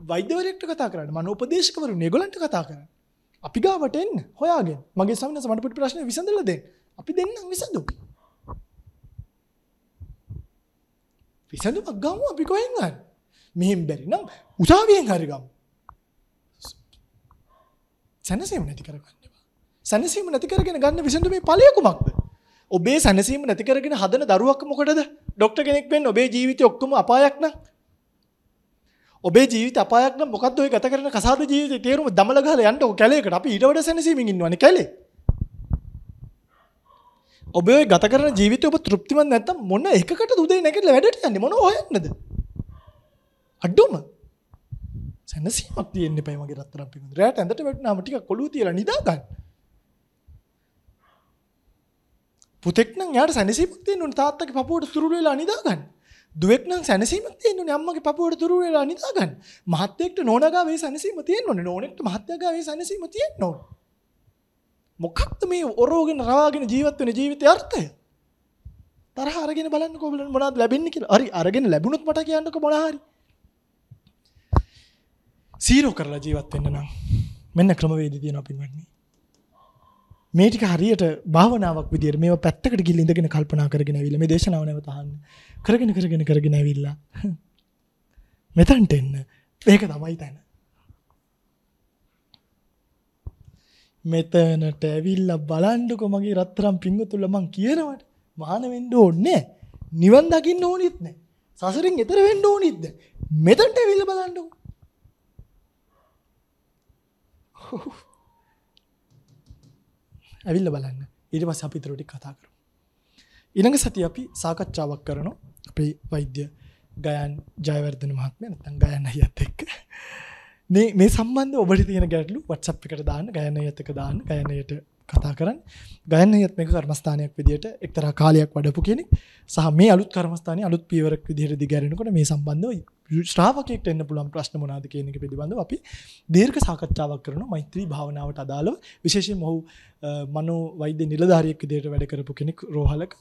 වෛද්‍යවරෙක්ට කතා කරන්න මන උපදේශකවරු නිගොලන්ට කතා කරන්න අපි ගාවට එන්න හොයාගෙන් මගේ සමන සමටපිට ප්‍රශ්න විසඳල දෙ අපි දෙන්න විසඳු විසඳුමක් ගම අපි කොහෙන් ගන්න මෙහෙම බැරි නම් උසාවියෙන් හරි ගමු. සැනසීම නැති කරගන්න එපා. සැනසීම නැති කරගෙන ගන්න විසඳුමේ ඵලය කුමක්ද? ඔබේ සැනසීම නැති කරගෙන හදන දරුවක් මොකටද? ડોක්ටර් කෙනෙක් වෙන්න ඔබේ ජීවිතේ ඔක්කොම අපායක් නම්. ඔබේ ජීවිත අපායක් නම් මොකද්ද ඔය ගත කරන කසාද ජීවිතේ තේරුම දමල ගහලා යන්න ඔය කැලේකට. අපි ඊට වඩා සැනසීමෙන් ඉන්නවනේ කැලේ. ඔබ ඔය ගත කරන ජීවිතේ ඔබ තෘප්තිමත් නැත්තම් මොන එකකටද උදේ නැගිටලා වැඩට යන්නේ මොන හොයන්නද? අඩුම සැනසීමක් තියෙන්න එපයි මගේ රත්තරන් පිඟුඳුර. එයාට ඇඳට වැටුනාම ටිකක් කොළුව තියලා නිදා ගන්න. පුතෙක් නම් යාට සැනසීමක් තියෙන්න ඕනේ තාත්තගේ පපුවට තුරුළු වෙලා නිදා ගන්න. දුවෙක් නම් සැනසීමක් තියෙන්න ඕනේ අම්මගේ පපුවට තුරුළු වෙලා නිදා ගන්න. මහත්තයෙක්ට නෝනගා වේ සැනසීම තියෙන්න ඕනේ. නෝනෙක්ට මහත්තයාගා වේ සැනසීම තියෙන්න ඕනේ. මොකක්ද මේ ඔරෝගෙන රවාගෙන ජීවත් වෙන ජීවිතයේ අර්ථය? තරහ අරගෙන බලන්නකෝ බලන්න මොනවද ලැබෙන්නේ කියලා. හරි අරගෙන ලැබුණොත් මට කියන්නකෝ මොනවා හරි. සීරෝ කරලා ජීවත් වෙන්න නම් මෙන්න ක්‍රමවේද තියෙනවා පින්වත්නි. මේ ටික හරියට භාවනාවක් විදියට මේව පැත්තකට ගිහින් ඉඳගෙන කල්පනා කරගෙන ඇවිල්ලා මේ දේශනාව නැවත අහන්න. කරගෙන කරගෙන කරගෙන ඇවිල්ලා මෙතනට එන්න. මේක තමයි තැන. මෙතනට ඇවිල්ලා බලන්නකො මගේ රත්තරම් පිංගුතුල මං කියනවට මහාන වෙන්න ඕනේ නිවන් දකින්න ඕනෙත් නැහැ. සසරින් එතර වෙන්න ඕනෙත් නැහැ. මෙතනට ඇවිල්ලා බලන්නකො. ඇවිල්ල බලන්න ඊට පස්සේ අපි ඊටරොටි කතා කරමු. ඊළඟ සතිය අපි සාකච්ඡාවක් කරනවා අපේ වෛද්‍ය ගයන් ජයවර්ධන මහත්මයා නැත්නම් ගයන් අයියත් එක්ක. මේ මේ සම්බන්ධ ඔබට තියෙන ගැටලු WhatsApp එකට දාන්න ගයන් අයියත් එක්ක දාන්න ගයන් අයියට කතා කරන්න ගයනයත් මේක කර්මස්ථානයක් විදිහට එක්තර කාලයක් වඩපු කෙනෙක් සහ මේ අලුත් කර්මස්ථානය අලුත් පීවරක් විදිහට දිගැරෙනකොට මේ සම්බන්ධව ශ්‍රාවකෙක්ට එන්න පුළුවන් ප්‍රශ්න මොනාද කියන එක පිළිබඳව අපි දීර්ඝ සාකච්ඡාවක් කරනවා මෛත්‍රී භාවනාවට අදාළව විශේෂයෙන්ම ඔහු මනෝ වෛද්‍ය නිලධාරියෙක් විදිහට වැඩ කරපු කෙනෙක් රෝහලක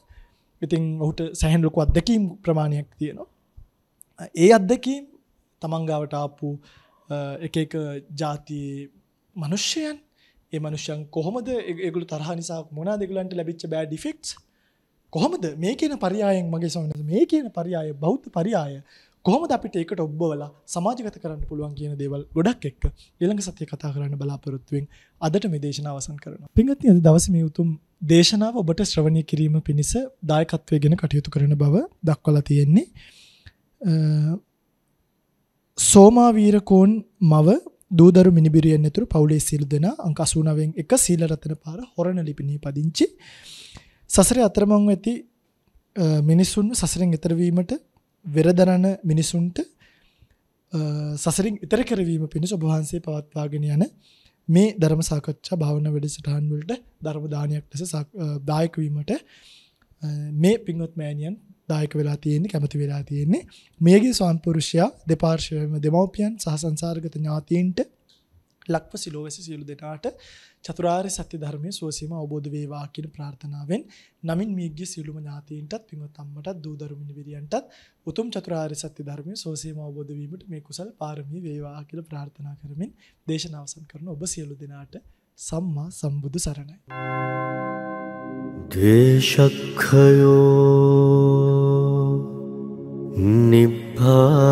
ඉතින් ඔහුට සැහැන් ලොකු අත්දැකීම් ප්‍රමාණයක් තියෙනවා ඒ අත්දැකීම් තමන්ගාවට ආපු එක එක ಜಾති මිනිස්යන් ඒ මනුෂ්‍යයන් කොහොමද ඒගොල්ලෝ තරහ නිසා මොනවාද ඒගොල්ලන්ට ලැබිච්ච බෑඩ් ඉෆෙක්ට්ස් කොහොමද මේ කියන පරයයන් මගේ ස්වාමීන් මේ කියන පරයය බෞද්ධ පරයය කොහොමද අපිට ඒකට ඔබවලා සමාජගත කරන්න පුළුවන් කියන දේවල් ගොඩක් එක්ක ඊළඟ සතිය කතා කරන්න බලාපොරොත්තු වෙමින් අදට මේ දේශනාව අවසන් කරනවා. පින්වත්නි අද දවසේ මේ උතුම් දේශනාව ඔබට ශ්‍රවණය කිරීම පිණිස දායකත්වයේගෙන කටයුතු කරන බව දක්වලා තියෙන්නේ. සෝමාවීරකෝන් මව දූදරු මිනිබිරියෙන් ඇතුළු පවුලේ සීල දෙනා අංක 89න් එක සීල රතන පාර හොරණ ලිපිණී පදිංචි සසරේ අතරමං ඇති මිනිසුන් සසරෙන් ඈතර වීමට වෙරදරන මිනිසුන්ට සසරින් ඈතර කරවීම පිණිස ඔබ වහන්සේ පවත්වාගෙන යන මේ ධර්ම සාකච්ඡා භාවනා වැඩසටහන් වලට ධර්ම දානයක් ලෙස දායක වීමට මේ පින්වත් මෑණියන් දායක වෙලා තියෙන්නේ කැමති වෙලා තියෙන්නේ මේගේ ස්වාන් පුරුෂයා දෙපාර්ශවයම දෙමව්පියන් සහ සංසාරගත ඥාතීන්ට ලක්ව සිලෝවැසි සියලු දෙනාට චතුරාර්ය සත්‍ය ධර්මයේ සුවසීම අවබෝධ වේවා කියන ප්‍රාර්ථනාවෙන් නමින් මියගිය සියලුම ඥාතීන්ටත් පින්වත් අම්මටත් දූ දරු මිනිවිරියන්ටත් උතුම් චතුරාර්ය සත්‍ය ධර්මයේ සුවසීම අවබෝධ වීමට මේ කුසල් පාරමී වේවා කියලා ප්‍රාර්ථනා කරමින් දේශනාව අවසන් කරන ඔබ සියලු දෙනාට සම්මා සම්බුදු සරණයි. දේශක්ඛයෝ निभा